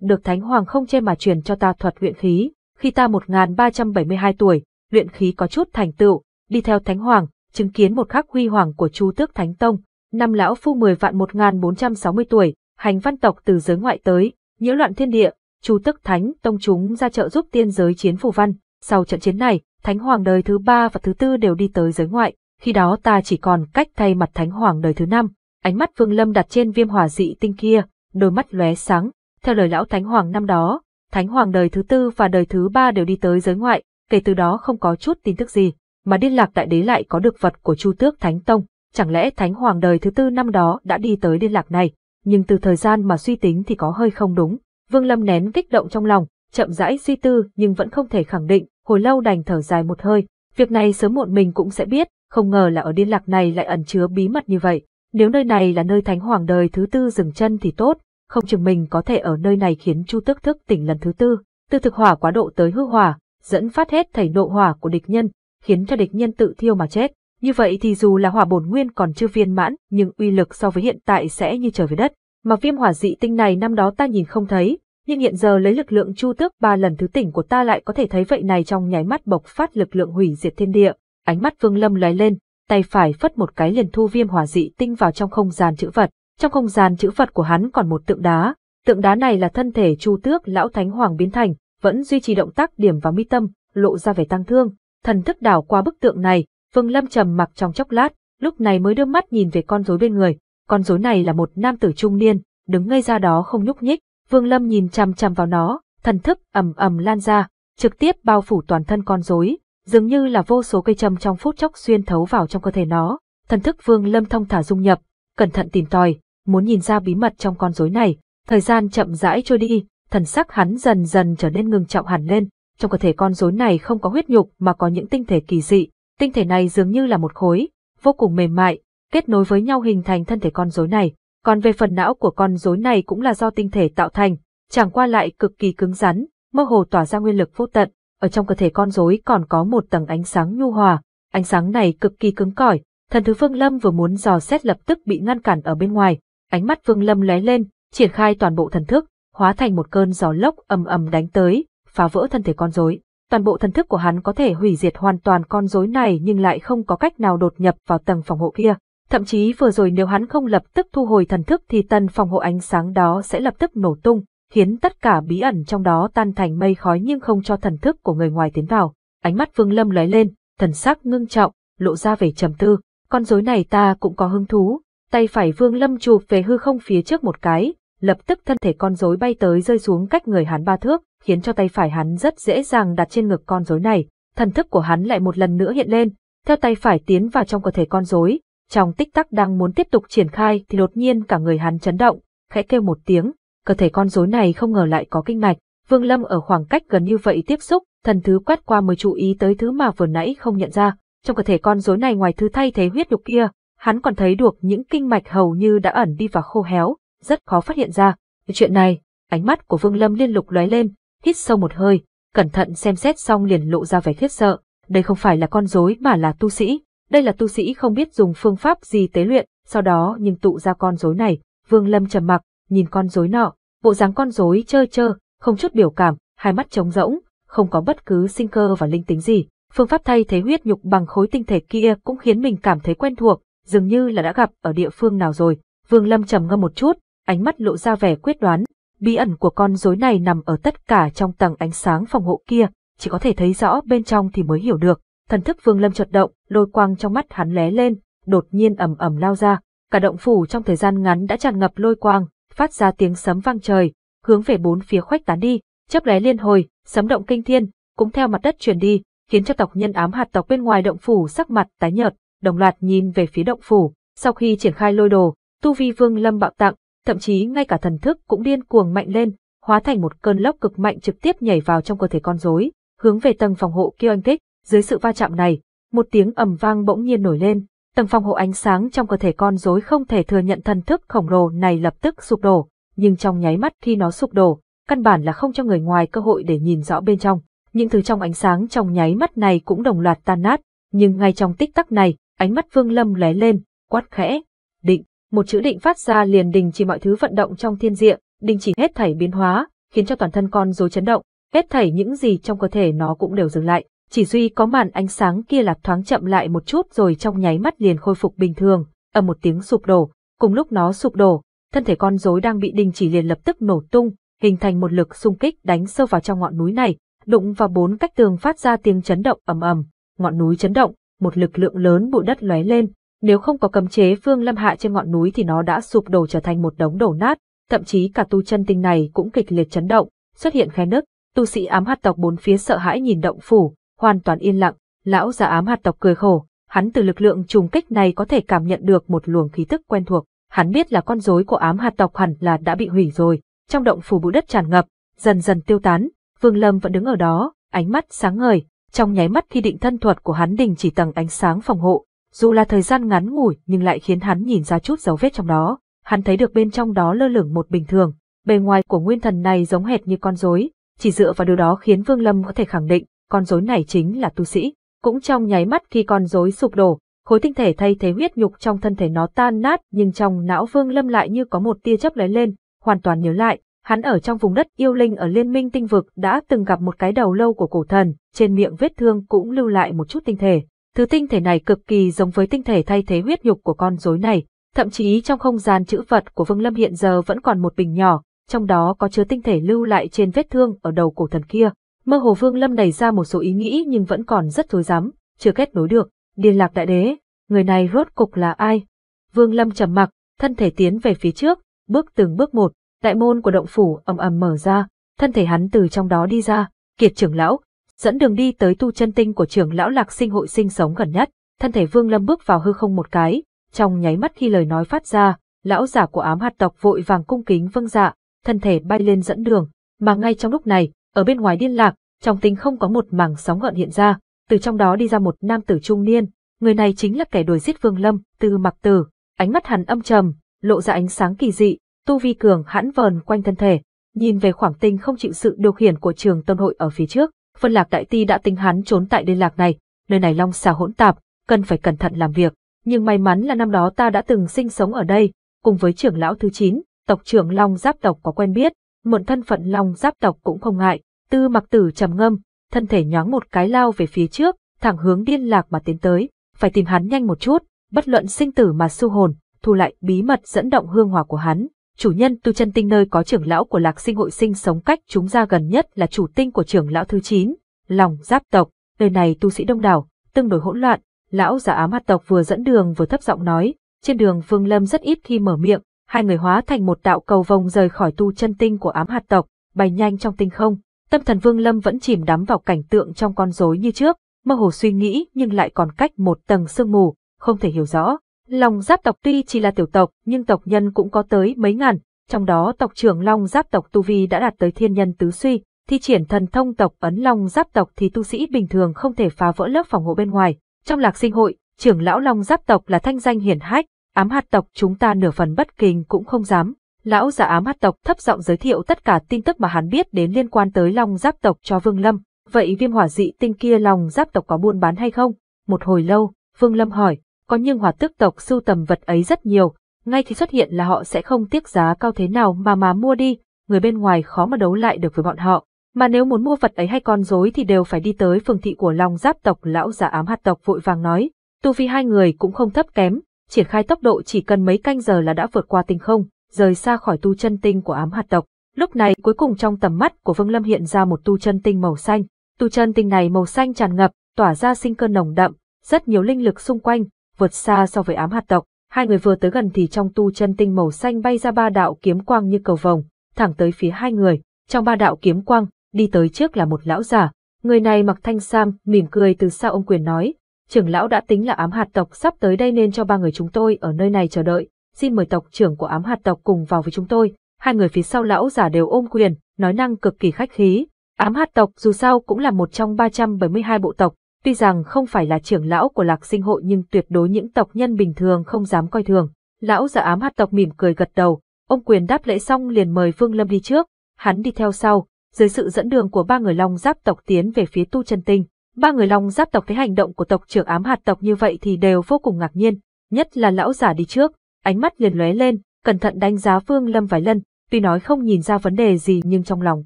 được Thánh Hoàng không che mà truyền cho ta thuật luyện khí. Khi ta 1372 tuổi, luyện khí có chút thành tựu, đi theo Thánh Hoàng, chứng kiến một khắc huy hoàng của Chu Tước Thánh Tông, năm lão Phu mười vạn 1460 tuổi, hành văn tộc từ giới ngoại tới, nhiễu loạn thiên địa, Chu Tước Thánh Tông chúng ra trợ giúp tiên giới chiến phù văn. Sau trận chiến này, Thánh Hoàng đời thứ ba và thứ tư đều đi tới giới ngoại, khi đó ta chỉ còn cách thay mặt thánh hoàng đời thứ năm ánh mắt vương lâm đặt trên viêm hỏa dị tinh kia đôi mắt lóe sáng theo lời lão thánh hoàng năm đó thánh hoàng đời thứ tư và đời thứ ba đều đi tới giới ngoại kể từ đó không có chút tin tức gì mà điên lạc đại đế lại có được vật của chu tước thánh tông chẳng lẽ thánh hoàng đời thứ tư năm đó đã đi tới điên lạc này nhưng từ thời gian mà suy tính thì có hơi không đúng vương lâm nén kích động trong lòng chậm rãi suy tư nhưng vẫn không thể khẳng định hồi lâu đành thở dài một hơi việc này sớm muộn mình cũng sẽ biết không ngờ là ở điên lạc này lại ẩn chứa bí mật như vậy. Nếu nơi này là nơi thánh hoàng đời thứ tư dừng chân thì tốt, không chừng mình có thể ở nơi này khiến Chu Tước thức tỉnh lần thứ tư, từ thực hỏa quá độ tới hư hỏa, dẫn phát hết thảy độ hỏa của địch nhân, khiến cho địch nhân tự thiêu mà chết. Như vậy thì dù là hỏa bổn nguyên còn chưa viên mãn, nhưng uy lực so với hiện tại sẽ như trời với đất. Mà viêm hỏa dị tinh này năm đó ta nhìn không thấy, nhưng hiện giờ lấy lực lượng chu tước ba lần thứ tỉnh của ta lại có thể thấy vậy này trong nháy mắt bộc phát lực lượng hủy diệt thiên địa, Ánh mắt Vương Lâm lóe lên, tay phải phất một cái liền thu viêm hỏa dị tinh vào trong không gian chữ vật. Trong không gian chữ vật của hắn còn một tượng đá, tượng đá này là thân thể Chu Tước lão thánh hoàng biến thành, vẫn duy trì động tác điểm vào mi tâm, lộ ra vẻ tăng thương. Thần thức đảo qua bức tượng này, Vương Lâm trầm mặc trong chốc lát, lúc này mới đưa mắt nhìn về con rối bên người. Con rối này là một nam tử trung niên, đứng ngay ra đó không nhúc nhích. Vương Lâm nhìn chằm chằm vào nó, thần thức ầm ầm lan ra, trực tiếp bao phủ toàn thân con rối dường như là vô số cây châm trong phút chốc xuyên thấu vào trong cơ thể nó, thần thức Vương Lâm thông thả dung nhập, cẩn thận tìm tòi, muốn nhìn ra bí mật trong con rối này, thời gian chậm rãi trôi đi, thần sắc hắn dần dần trở nên ngưng trọng hẳn lên, trong cơ thể con rối này không có huyết nhục mà có những tinh thể kỳ dị, tinh thể này dường như là một khối, vô cùng mềm mại, kết nối với nhau hình thành thân thể con rối này, còn về phần não của con rối này cũng là do tinh thể tạo thành, chẳng qua lại cực kỳ cứng rắn, mơ hồ tỏa ra nguyên lực vô tận, ở trong cơ thể con rối còn có một tầng ánh sáng nhu hòa, ánh sáng này cực kỳ cứng cỏi, thần thứ Vương Lâm vừa muốn dò xét lập tức bị ngăn cản ở bên ngoài, ánh mắt Vương Lâm lóe lên, triển khai toàn bộ thần thức, hóa thành một cơn gió lốc ầm ầm đánh tới, phá vỡ thân thể con rối. Toàn bộ thần thức của hắn có thể hủy diệt hoàn toàn con rối này nhưng lại không có cách nào đột nhập vào tầng phòng hộ kia. Thậm chí vừa rồi nếu hắn không lập tức thu hồi thần thức thì tầng phòng hộ ánh sáng đó sẽ lập tức nổ tung, khiến tất cả bí ẩn trong đó tan thành mây khói nhưng không cho thần thức của người ngoài tiến vào. Ánh mắt Vương Lâm lóe lên, thần sắc ngưng trọng, lộ ra vẻ trầm tư, con rối này ta cũng có hứng thú. Tay phải Vương Lâm chụp về hư không phía trước một cái, lập tức thân thể con rối bay tới rơi xuống cách người hắn ba thước, khiến cho tay phải hắn rất dễ dàng đặt trên ngực con rối này. Thần thức của hắn lại một lần nữa hiện lên, theo tay phải tiến vào trong cơ thể con rối, trong tích tắc đang muốn tiếp tục triển khai thì đột nhiên cả người hắn chấn động, khẽ kêu một tiếng, cơ thể con rối này không ngờ lại có kinh mạch. Vương Lâm ở khoảng cách gần như vậy tiếp xúc, thần thứ quét qua mới chú ý tới thứ mà vừa nãy không nhận ra. Trong cơ thể con rối này ngoài thứ thay thế huyết đục kia, hắn còn thấy được những kinh mạch hầu như đã ẩn đi và khô héo, rất khó phát hiện ra. Chuyện này, ánh mắt của Vương Lâm liên lục lóe lên, hít sâu một hơi, cẩn thận xem xét xong liền lộ ra vẻ khiếp sợ. Đây không phải là con rối mà là tu sĩ, đây là tu sĩ không biết dùng phương pháp gì tế luyện, sau đó nhưng tụ ra con rối này. Vương Lâm trầm mặc, nhìn con rối nọ, bộ dáng con rối trơ trơ, không chút biểu cảm, hai mắt trống rỗng, không có bất cứ sinh cơ và linh tính gì. Phương pháp thay thế huyết nhục bằng khối tinh thể kia cũng khiến mình cảm thấy quen thuộc, dường như là đã gặp ở địa phương nào rồi. Vương Lâm trầm ngâm một chút, ánh mắt lộ ra vẻ quyết đoán. Bí ẩn của con rối này nằm ở tất cả trong tầng ánh sáng phòng hộ kia, chỉ có thể thấy rõ bên trong thì mới hiểu được. Thần thức Vương Lâm chợt động, lôi quang trong mắt hắn lé lên, đột nhiên ầm ầm lao ra, cả động phủ trong thời gian ngắn đã tràn ngập lôi quang, phát ra tiếng sấm vang trời, hướng về bốn phía khoách tán đi, chớp lóe liên hồi, sấm động kinh thiên, cũng theo mặt đất truyền đi, khiến cho tộc nhân ám hạt tộc bên ngoài động phủ sắc mặt tái nhợt, đồng loạt nhìn về phía động phủ, sau khi triển khai lôi đồ, tu vi Vương Lâm bạo tặng, thậm chí ngay cả thần thức cũng điên cuồng mạnh lên, hóa thành một cơn lốc cực mạnh trực tiếp nhảy vào trong cơ thể con rối, hướng về tầng phòng hộ kia anh thích dưới sự va chạm này, một tiếng ầm vang bỗng nhiên nổi lên, Tầng phòng hộ ánh sáng trong cơ thể con rối không thể thừa nhận thần thức khổng lồ này lập tức sụp đổ, nhưng trong nháy mắt khi nó sụp đổ, căn bản là không cho người ngoài cơ hội để nhìn rõ bên trong. Những thứ trong ánh sáng trong nháy mắt này cũng đồng loạt tan nát, nhưng ngay trong tích tắc này, ánh mắt Vương Lâm lóe lên, quát khẽ, định, một chữ định phát ra liền đình chỉ mọi thứ vận động trong thiên địa, đình chỉ hết thảy biến hóa, khiến cho toàn thân con rối chấn động, hết thảy những gì trong cơ thể nó cũng đều dừng lại. Chỉ duy có màn ánh sáng kia lạc thoáng chậm lại một chút rồi trong nháy mắt liền khôi phục bình thường, ầm một tiếng sụp đổ, cùng lúc nó sụp đổ, thân thể con rối đang bị đình chỉ liền lập tức nổ tung, hình thành một lực xung kích đánh sâu vào trong ngọn núi này, đụng vào bốn cách tường phát ra tiếng chấn động ầm ầm, ngọn núi chấn động, một lực lượng lớn bụi đất lóe lên, nếu không có cấm chế phương Lâm Hạ trên ngọn núi thì nó đã sụp đổ trở thành một đống đổ nát, thậm chí cả tu chân tinh này cũng kịch liệt chấn động, xuất hiện khe nứt, tu sĩ ám hạt tộc bốn phía sợ hãi nhìn động phủ, hoàn toàn yên lặng, lão già ám hạt tộc cười khổ, hắn từ lực lượng trùng kích này có thể cảm nhận được một luồng khí tức quen thuộc, hắn biết là con rối của ám hạt tộc hẳn là đã bị hủy rồi, trong động phủ bụi đất tràn ngập, dần dần tiêu tán, Vương Lâm vẫn đứng ở đó, ánh mắt sáng ngời, trong nháy mắt khi định thân thuật của hắn đình chỉ tầng ánh sáng phòng hộ, dù là thời gian ngắn ngủi nhưng lại khiến hắn nhìn ra chút dấu vết trong đó, hắn thấy được bên trong đó lơ lửng một bình thường, bề ngoài của nguyên thần này giống hệt như con rối, chỉ dựa vào điều đó khiến Vương Lâm có thể khẳng định, con rối này chính là tu sĩ. Cũng trong nháy mắt khi con rối sụp đổ, khối tinh thể thay thế huyết nhục trong thân thể nó tan nát nhưng trong não Vương Lâm lại như có một tia chấp lấy lên, hoàn toàn nhớ lại, hắn ở trong vùng đất yêu linh ở liên minh tinh vực đã từng gặp một cái đầu lâu của cổ thần, trên miệng vết thương cũng lưu lại một chút tinh thể. Thứ tinh thể này cực kỳ giống với tinh thể thay thế huyết nhục của con rối này, thậm chí trong không gian chữ vật của Vương Lâm hiện giờ vẫn còn một bình nhỏ, trong đó có chứa tinh thể lưu lại trên vết thương ở đầu cổ thần kia. Mơ hồ Vương Lâm đẩy ra một số ý nghĩ nhưng vẫn còn rất thối rắm, chưa kết nối được. Liên lạc đại đế, người này rốt cục là ai? Vương Lâm trầm mặc, thân thể tiến về phía trước, bước từng bước một, đại môn của động phủ ầm ầm mở ra, thân thể hắn từ trong đó đi ra, kiệt trưởng lão, dẫn đường đi tới tu chân tinh của trưởng lão lạc sinh hội sinh sống gần nhất, thân thể Vương Lâm bước vào hư không một cái, trong nháy mắt khi lời nói phát ra, lão giả của ám hạt tộc vội vàng cung kính vâng dạ, thân thể bay lên dẫn đường, mà ngay trong lúc này, ở bên ngoài điên lạc, trong tinh không có một mảng sóng gợn hiện ra, từ trong đó đi ra một nam tử trung niên, người này chính là kẻ đuổi giết Vương Lâm, Tư Mặc Tử, ánh mắt hắn âm trầm, lộ ra ánh sáng kỳ dị, tu vi cường hãn vờn quanh thân thể, nhìn về khoảng tinh không chịu sự điều khiển của trường tôn hội ở phía trước, phân lạc đại ti đã tính hắn trốn tại điên lạc này, nơi này long xà hỗn tạp, cần phải cẩn thận làm việc, nhưng may mắn là năm đó ta đã từng sinh sống ở đây, cùng với trưởng lão thứ 9, tộc trưởng Long Giáp tộc có quen biết, mượn thân phận long giáp tộc cũng không ngại. Tư mặc tử trầm ngâm, thân thể nhoáng một cái lao về phía trước, thẳng hướng điên lạc mà tiến tới, phải tìm hắn nhanh một chút, bất luận sinh tử mà su hồn, thu lại bí mật dẫn động hương hòa của hắn. Chủ nhân tu chân tinh nơi có trưởng lão của lạc sinh hội sinh sống cách chúng ra gần nhất là chủ tinh của trưởng lão thứ chín, lòng giáp tộc, nơi này tu sĩ đông đảo, tương đối hỗn loạn, lão giả ám hạt tộc vừa dẫn đường vừa thấp giọng nói, trên đường phương Lâm rất ít khi mở miệng, hai người hóa thành một đạo cầu vồng rời khỏi tu chân tinh của ám hạt tộc, bay nhanh trong tinh không. Tâm thần Vương Lâm vẫn chìm đắm vào cảnh tượng trong con rối như trước, mơ hồ suy nghĩ nhưng lại còn cách một tầng sương mù, không thể hiểu rõ. Long giáp tộc tuy chỉ là tiểu tộc nhưng tộc nhân cũng có tới mấy ngàn, trong đó tộc trưởng Long giáp tộc Tu Vi đã đạt tới thiên nhân tứ suy, thi triển thần thông tộc ấn Long giáp tộc thì tu sĩ bình thường không thể phá vỡ lớp phòng hộ bên ngoài. Trong lạc sinh hội, trưởng lão Long giáp tộc là thanh danh hiển hách, Ám hạt tộc chúng ta nửa phần bất kinh cũng không dám. Lão giả ám hạt tộc thấp giọng giới thiệu tất cả tin tức mà hắn biết đến liên quan tới long giáp tộc cho Vương Lâm. Vậy viêm hỏa dị tinh kia long giáp tộc có buôn bán hay không? Một hồi lâu, Vương Lâm hỏi, có nhưng hỏa tước tộc sưu tầm vật ấy rất nhiều, ngay khi xuất hiện là họ sẽ không tiếc giá cao thế nào mà mà mua đi, người bên ngoài khó mà đấu lại được với bọn họ. Mà nếu muốn mua vật ấy hay con rối thì đều phải đi tới phường thị của Long Giáp tộc lão giả ám hạt tộc vội vàng nói, tu vi hai người cũng không thấp kém, triển khai tốc độ chỉ cần mấy canh giờ là đã vượt qua tinh không, rời xa khỏi tu chân tinh của ám hạt tộc. Lúc này cuối cùng trong tầm mắt của Vương Lâm hiện ra một tu chân tinh màu xanh. Tu chân tinh này màu xanh tràn ngập, tỏa ra sinh cơ nồng đậm, rất nhiều linh lực xung quanh, vượt xa so với ám hạt tộc, Hai người vừa tới gần thì trong tu chân tinh màu xanh bay ra ba đạo kiếm quang như cầu vồng, thẳng tới phía hai người. Trong ba đạo kiếm quang, đi tới trước là một lão giả. Người này mặc thanh sam, mỉm cười từ sau ông quyền nói, trưởng lão đã tính là ám hạt tộc sắp tới đây nên cho ba người chúng tôi ở nơi này chờ đợi, xin mời tộc trưởng của ám hạt tộc cùng vào với chúng tôi. Hai người phía sau lão giả đều ôm quyền, nói năng cực kỳ khách khí. Ám hạt tộc dù sao cũng là một trong 372 bộ tộc, tuy rằng không phải là trưởng lão của lạc sinh hội nhưng tuyệt đối những tộc nhân bình thường không dám coi thường. Lão giả ám hạt tộc mỉm cười gật đầu, ông quyền đáp lễ xong liền mời Vương Lâm đi trước, hắn đi theo sau, dưới sự dẫn đường của ba người long giáp tộc tiến về phía tu chân tinh. Ba người long giáp tộc thấy hành động của tộc trưởng ám hạt tộc như vậy thì đều vô cùng ngạc nhiên, nhất là lão giả đi trước, ánh mắt liền lóe lên, cẩn thận đánh giá phương Lâm vài lần, tuy nói không nhìn ra vấn đề gì nhưng trong lòng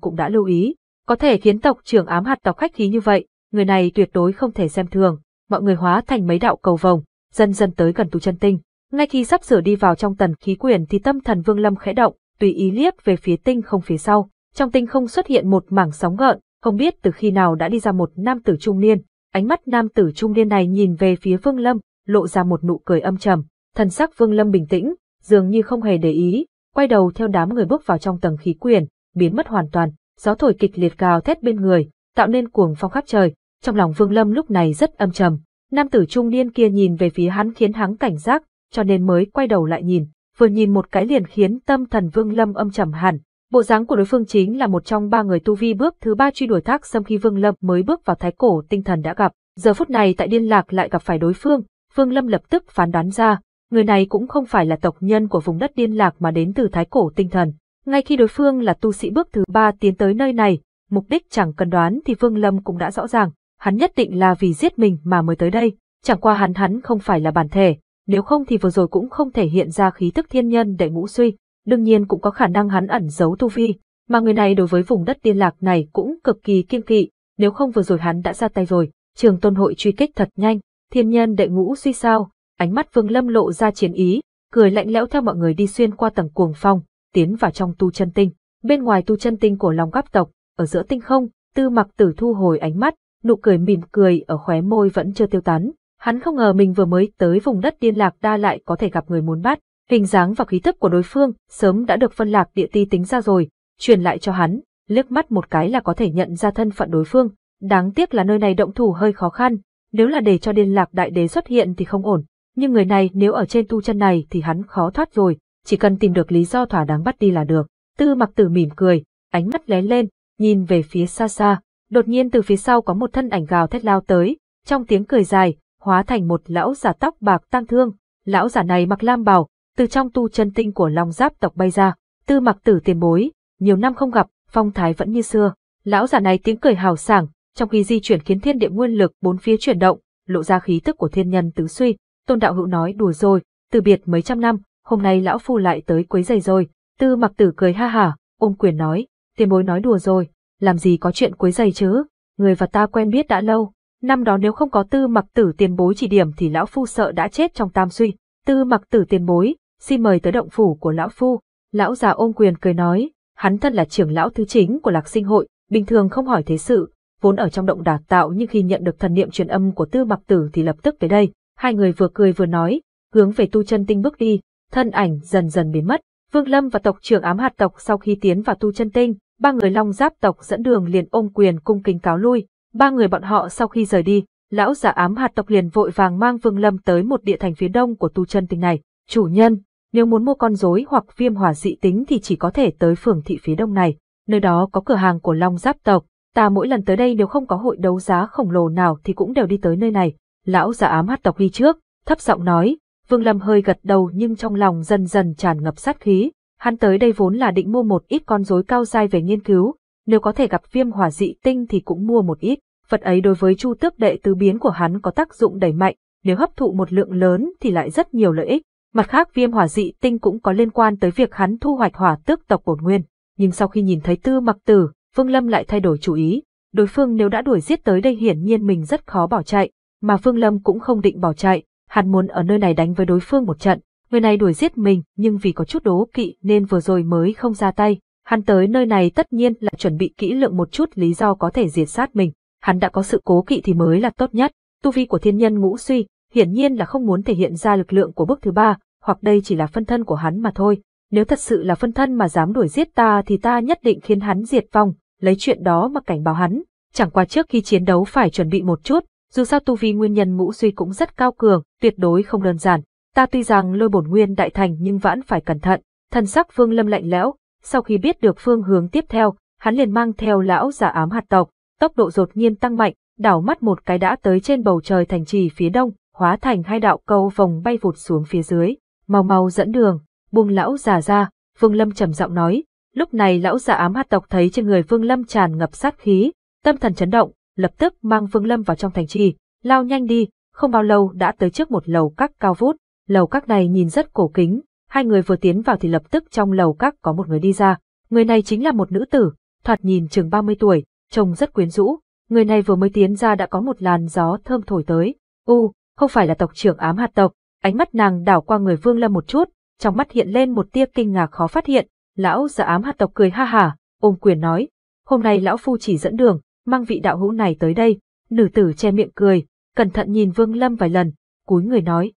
cũng đã lưu ý, có thể khiến tộc trưởng ám hạt tộc khách khí như vậy, người này tuyệt đối không thể xem thường, mọi người hóa thành mấy đạo cầu vồng, dần dần tới gần tu chân tinh. Ngay khi sắp sửa đi vào trong tần khí quyển thì tâm thần Vương Lâm khẽ động, tùy ý liếc về phía tinh không phía sau, trong tinh không xuất hiện một mảng sóng gợn, không biết từ khi nào đã đi ra một nam tử trung niên, ánh mắt nam tử trung niên này nhìn về phía Vương Lâm, lộ ra một nụ cười âm trầm, thần sắc Vương Lâm bình tĩnh, dường như không hề để ý, quay đầu theo đám người bước vào trong tầng khí quyển, biến mất hoàn toàn, gió thổi kịch liệt gào thét bên người, tạo nên cuồng phong khắp trời, trong lòng Vương Lâm lúc này rất âm trầm. Nam tử trung niên kia nhìn về phía hắn khiến hắn cảnh giác, cho nên mới quay đầu lại nhìn, vừa nhìn một cái liền khiến tâm thần Vương Lâm âm trầm hẳn, Bộ dáng của đối phương chính là một trong ba người tu vi bước thứ ba truy đuổi thác xâm khi Vương Lâm mới bước vào thái cổ tinh thần đã gặp. Giờ phút này tại Điên Lạc lại gặp phải đối phương, Vương Lâm lập tức phán đoán ra, người này cũng không phải là tộc nhân của vùng đất Điên Lạc mà đến từ thái cổ tinh thần. Ngay khi đối phương là tu sĩ bước thứ ba tiến tới nơi này, mục đích chẳng cần đoán thì Vương Lâm cũng đã rõ ràng, hắn nhất định là vì giết mình mà mới tới đây, chẳng qua hắn hắn không phải là bản thể, nếu không thì vừa rồi cũng không thể hiện ra khí tức thiên nhân đệ ngũ suy, đương nhiên cũng có khả năng hắn ẩn giấu tu vi, mà người này đối với vùng đất tiên lạc này cũng cực kỳ kiên kỵ, nếu không vừa rồi hắn đã ra tay rồi, trường tôn hội truy kích thật nhanh, thiên nhân đệ ngũ suy sao, ánh mắt vương lâm lộ ra chiến ý, cười lạnh lẽo theo mọi người đi xuyên qua tầng cuồng phong, tiến vào trong tu chân tinh, bên ngoài tu chân tinh của lòng gáp tộc, ở giữa tinh không, tư mặc tử thu hồi ánh mắt, nụ cười mỉm cười ở khóe môi vẫn chưa tiêu tán. Hắn không ngờ mình vừa mới tới vùng đất điên lạc đa lại có thể gặp người muốn bắt, Hình dáng và khí tức của đối phương sớm đã được phân lạc địa ti tính ra rồi, truyền lại cho hắn, liếc mắt một cái là có thể nhận ra thân phận đối phương. Đáng tiếc là nơi này động thủ hơi khó khăn, nếu là để cho điên lạc đại đế xuất hiện thì không ổn, nhưng người này nếu ở trên tu chân này thì hắn khó thoát rồi, chỉ cần tìm được lý do thỏa đáng bắt đi là được. Tư mặc tử mỉm cười, ánh mắt lóe lên, nhìn về phía xa xa, đột nhiên từ phía sau có một thân ảnh gào thét lao tới, trong tiếng cười dài, hóa thành một lão giả tóc bạc tăng thương. Lão giả này mặc lam bào, từ trong tu chân tinh của long giáp tộc bay ra, tư mặc tử tiền bối, nhiều năm không gặp, phong thái vẫn như xưa. Lão giả này tiếng cười hào sảng, trong khi di chuyển khiến thiên địa nguyên lực bốn phía chuyển động, lộ ra khí tức của thiên nhân tứ suy. Tôn đạo hữu nói đùa rồi, từ biệt mấy trăm năm, hôm nay lão phu lại tới quấy giày rồi. Tư mặc tử cười ha hả, ôm quyền nói, tiền bối nói đùa rồi, làm gì có chuyện quấy giày chứ, người và ta quen biết đã lâu. Năm đó nếu không có tư mặc tử tiền bối chỉ điểm thì lão phu sợ đã chết trong tam suy. Tư mặc tử tiền bối, xin mời tới động phủ của lão phu. Lão già ôm quyền cười nói, hắn thân là trưởng lão thứ chính của lạc sinh hội, bình thường không hỏi thế sự, vốn ở trong động đả tạo nhưng khi nhận được thần niệm truyền âm của tư mặc tử thì lập tức tới đây. Hai người vừa cười vừa nói, hướng về tu chân tinh bước đi, thân ảnh dần dần biến mất. Vương Lâm và tộc trưởng ám hạt tộc sau khi tiến vào tu chân tinh, ba người long giáp tộc dẫn đường liền ôm quyền cung kính cáo lui. Ba người bọn họ sau khi rời đi, lão già ám hạt tộc liền vội vàng mang Vương Lâm tới một địa thành phía đông của tu chân tinh này. Chủ nhân, nếu muốn mua con rối hoặc viêm hỏa dị tính thì chỉ có thể tới phường thị phía đông này, nơi đó có cửa hàng của Long Giáp tộc. Ta mỗi lần tới đây nếu không có hội đấu giá khổng lồ nào thì cũng đều đi tới nơi này. Lão giả ám hát tộc đi trước, thấp giọng nói, Vương Lâm hơi gật đầu nhưng trong lòng dần dần tràn ngập sát khí. Hắn tới đây vốn là định mua một ít con rối cao dai về nghiên cứu, nếu có thể gặp viêm hỏa dị tinh thì cũng mua một ít. Vật ấy đối với chu tước đệ tứ biến của hắn có tác dụng đẩy mạnh, nếu hấp thụ một lượng lớn thì lại rất nhiều lợi ích. Mặt khác viêm hỏa dị tinh cũng có liên quan tới việc hắn thu hoạch hỏa tước tộc bổn nguyên. Nhưng sau khi nhìn thấy tư mặc tử, Vương Lâm lại thay đổi chủ ý. Đối phương nếu đã đuổi giết tới đây hiển nhiên mình rất khó bỏ chạy, mà Vương Lâm cũng không định bỏ chạy, hắn muốn ở nơi này đánh với đối phương một trận. Người này đuổi giết mình nhưng vì có chút đố kỵ nên vừa rồi mới không ra tay. Hắn tới nơi này tất nhiên là chuẩn bị kỹ lượng một chút lý do có thể diệt sát mình. Hắn đã có sự cố kỵ thì mới là tốt nhất. Tu vi của thiên nhân ngũ suy, hiển nhiên là không muốn thể hiện ra lực lượng của bước thứ ba, hoặc đây chỉ là phân thân của hắn mà thôi. Nếu thật sự là phân thân mà dám đuổi giết ta thì ta nhất định khiến hắn diệt vong, lấy chuyện đó mà cảnh báo hắn. Chẳng qua trước khi chiến đấu phải chuẩn bị một chút, dù sao tu vi nguyên nhân mũ suy cũng rất cao cường, tuyệt đối không đơn giản. Ta tuy rằng lôi bổn nguyên đại thành nhưng vẫn phải cẩn thận. Thần sắc Vương Lâm lạnh lẽo, sau khi biết được phương hướng tiếp theo, hắn liền mang theo lão giả ám hạt tộc, tốc độ đột nhiên tăng mạnh, đảo mắt một cái đã tới trên bầu trời thành trì phía đông, hóa thành hai đạo câu vòng bay vụt xuống phía dưới mau mau dẫn đường, buông lão già ra, Vương Lâm trầm giọng nói, lúc này lão già ám hạt tộc thấy trên người Vương Lâm tràn ngập sát khí, tâm thần chấn động, lập tức mang Vương Lâm vào trong thành trì, lao nhanh đi, không bao lâu đã tới trước một lầu các cao vút, lầu các này nhìn rất cổ kính, hai người vừa tiến vào thì lập tức trong lầu các có một người đi ra, người này chính là một nữ tử, thoạt nhìn chừng 30 tuổi, trông rất quyến rũ, người này vừa mới tiến ra đã có một làn gió thơm thổi tới, u, không phải là tộc trưởng ám hạt tộc, Ánh mắt nàng đảo qua người Vương Lâm một chút, trong mắt hiện lên một tia kinh ngạc khó phát hiện, lão giả ám hạt tộc cười ha hả, ôm quyền nói, hôm nay lão phu chỉ dẫn đường, mang vị đạo hữu này tới đây, nữ tử che miệng cười, cẩn thận nhìn Vương Lâm vài lần, cúi người nói,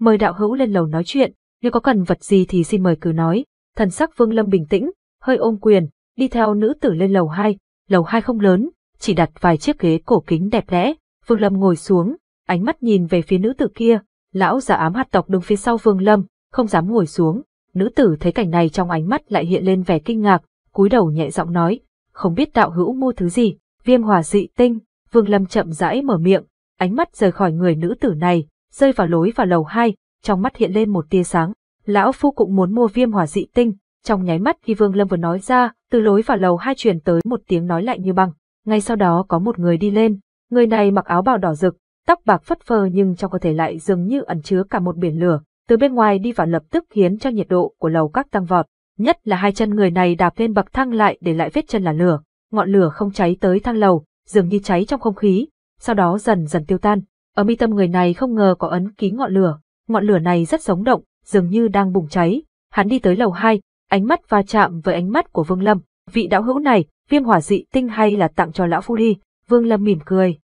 mời đạo hữu lên lầu nói chuyện, nếu có cần vật gì thì xin mời cứ nói, thần sắc Vương Lâm bình tĩnh, hơi ôm quyền, đi theo nữ tử lên lầu hai. lầu hai không lớn, chỉ đặt vài chiếc ghế cổ kính đẹp đẽ, Vương Lâm ngồi xuống, ánh mắt nhìn về phía nữ tử kia, lão già ám hạt tộc đứng phía sau Vương Lâm, không dám ngồi xuống. Nữ tử thấy cảnh này trong ánh mắt lại hiện lên vẻ kinh ngạc, cúi đầu nhẹ giọng nói, không biết đạo hữu mua thứ gì, viêm hỏa dị tinh, Vương Lâm chậm rãi mở miệng, ánh mắt rời khỏi người nữ tử này, rơi vào lối vào lầu hai, trong mắt hiện lên một tia sáng. Lão phu cũng muốn mua viêm hỏa dị tinh, trong nháy mắt khi Vương Lâm vừa nói ra, từ lối vào lầu hai truyền tới một tiếng nói lạnh như băng. Ngay sau đó có một người đi lên, người này mặc áo bào đỏ rực, tóc bạc phất phơ nhưng trong cơ thể lại dường như ẩn chứa cả một biển lửa, từ bên ngoài đi vào lập tức khiến cho nhiệt độ của lầu các tăng vọt, nhất là hai chân người này đạp lên bậc thang lại để lại vết chân là lửa, ngọn lửa không cháy tới thang lầu, dường như cháy trong không khí, sau đó dần dần tiêu tan. Ở mi tâm người này không ngờ có ấn ký ngọn lửa, ngọn lửa này rất sống động, dường như đang bùng cháy. Hắn đi tới lầu hai ánh mắt va chạm với ánh mắt của Vương Lâm, vị đạo hữu này, viêm hỏa dị tinh hay là tặng cho lão phu đi? Vương Lâm mỉm cười,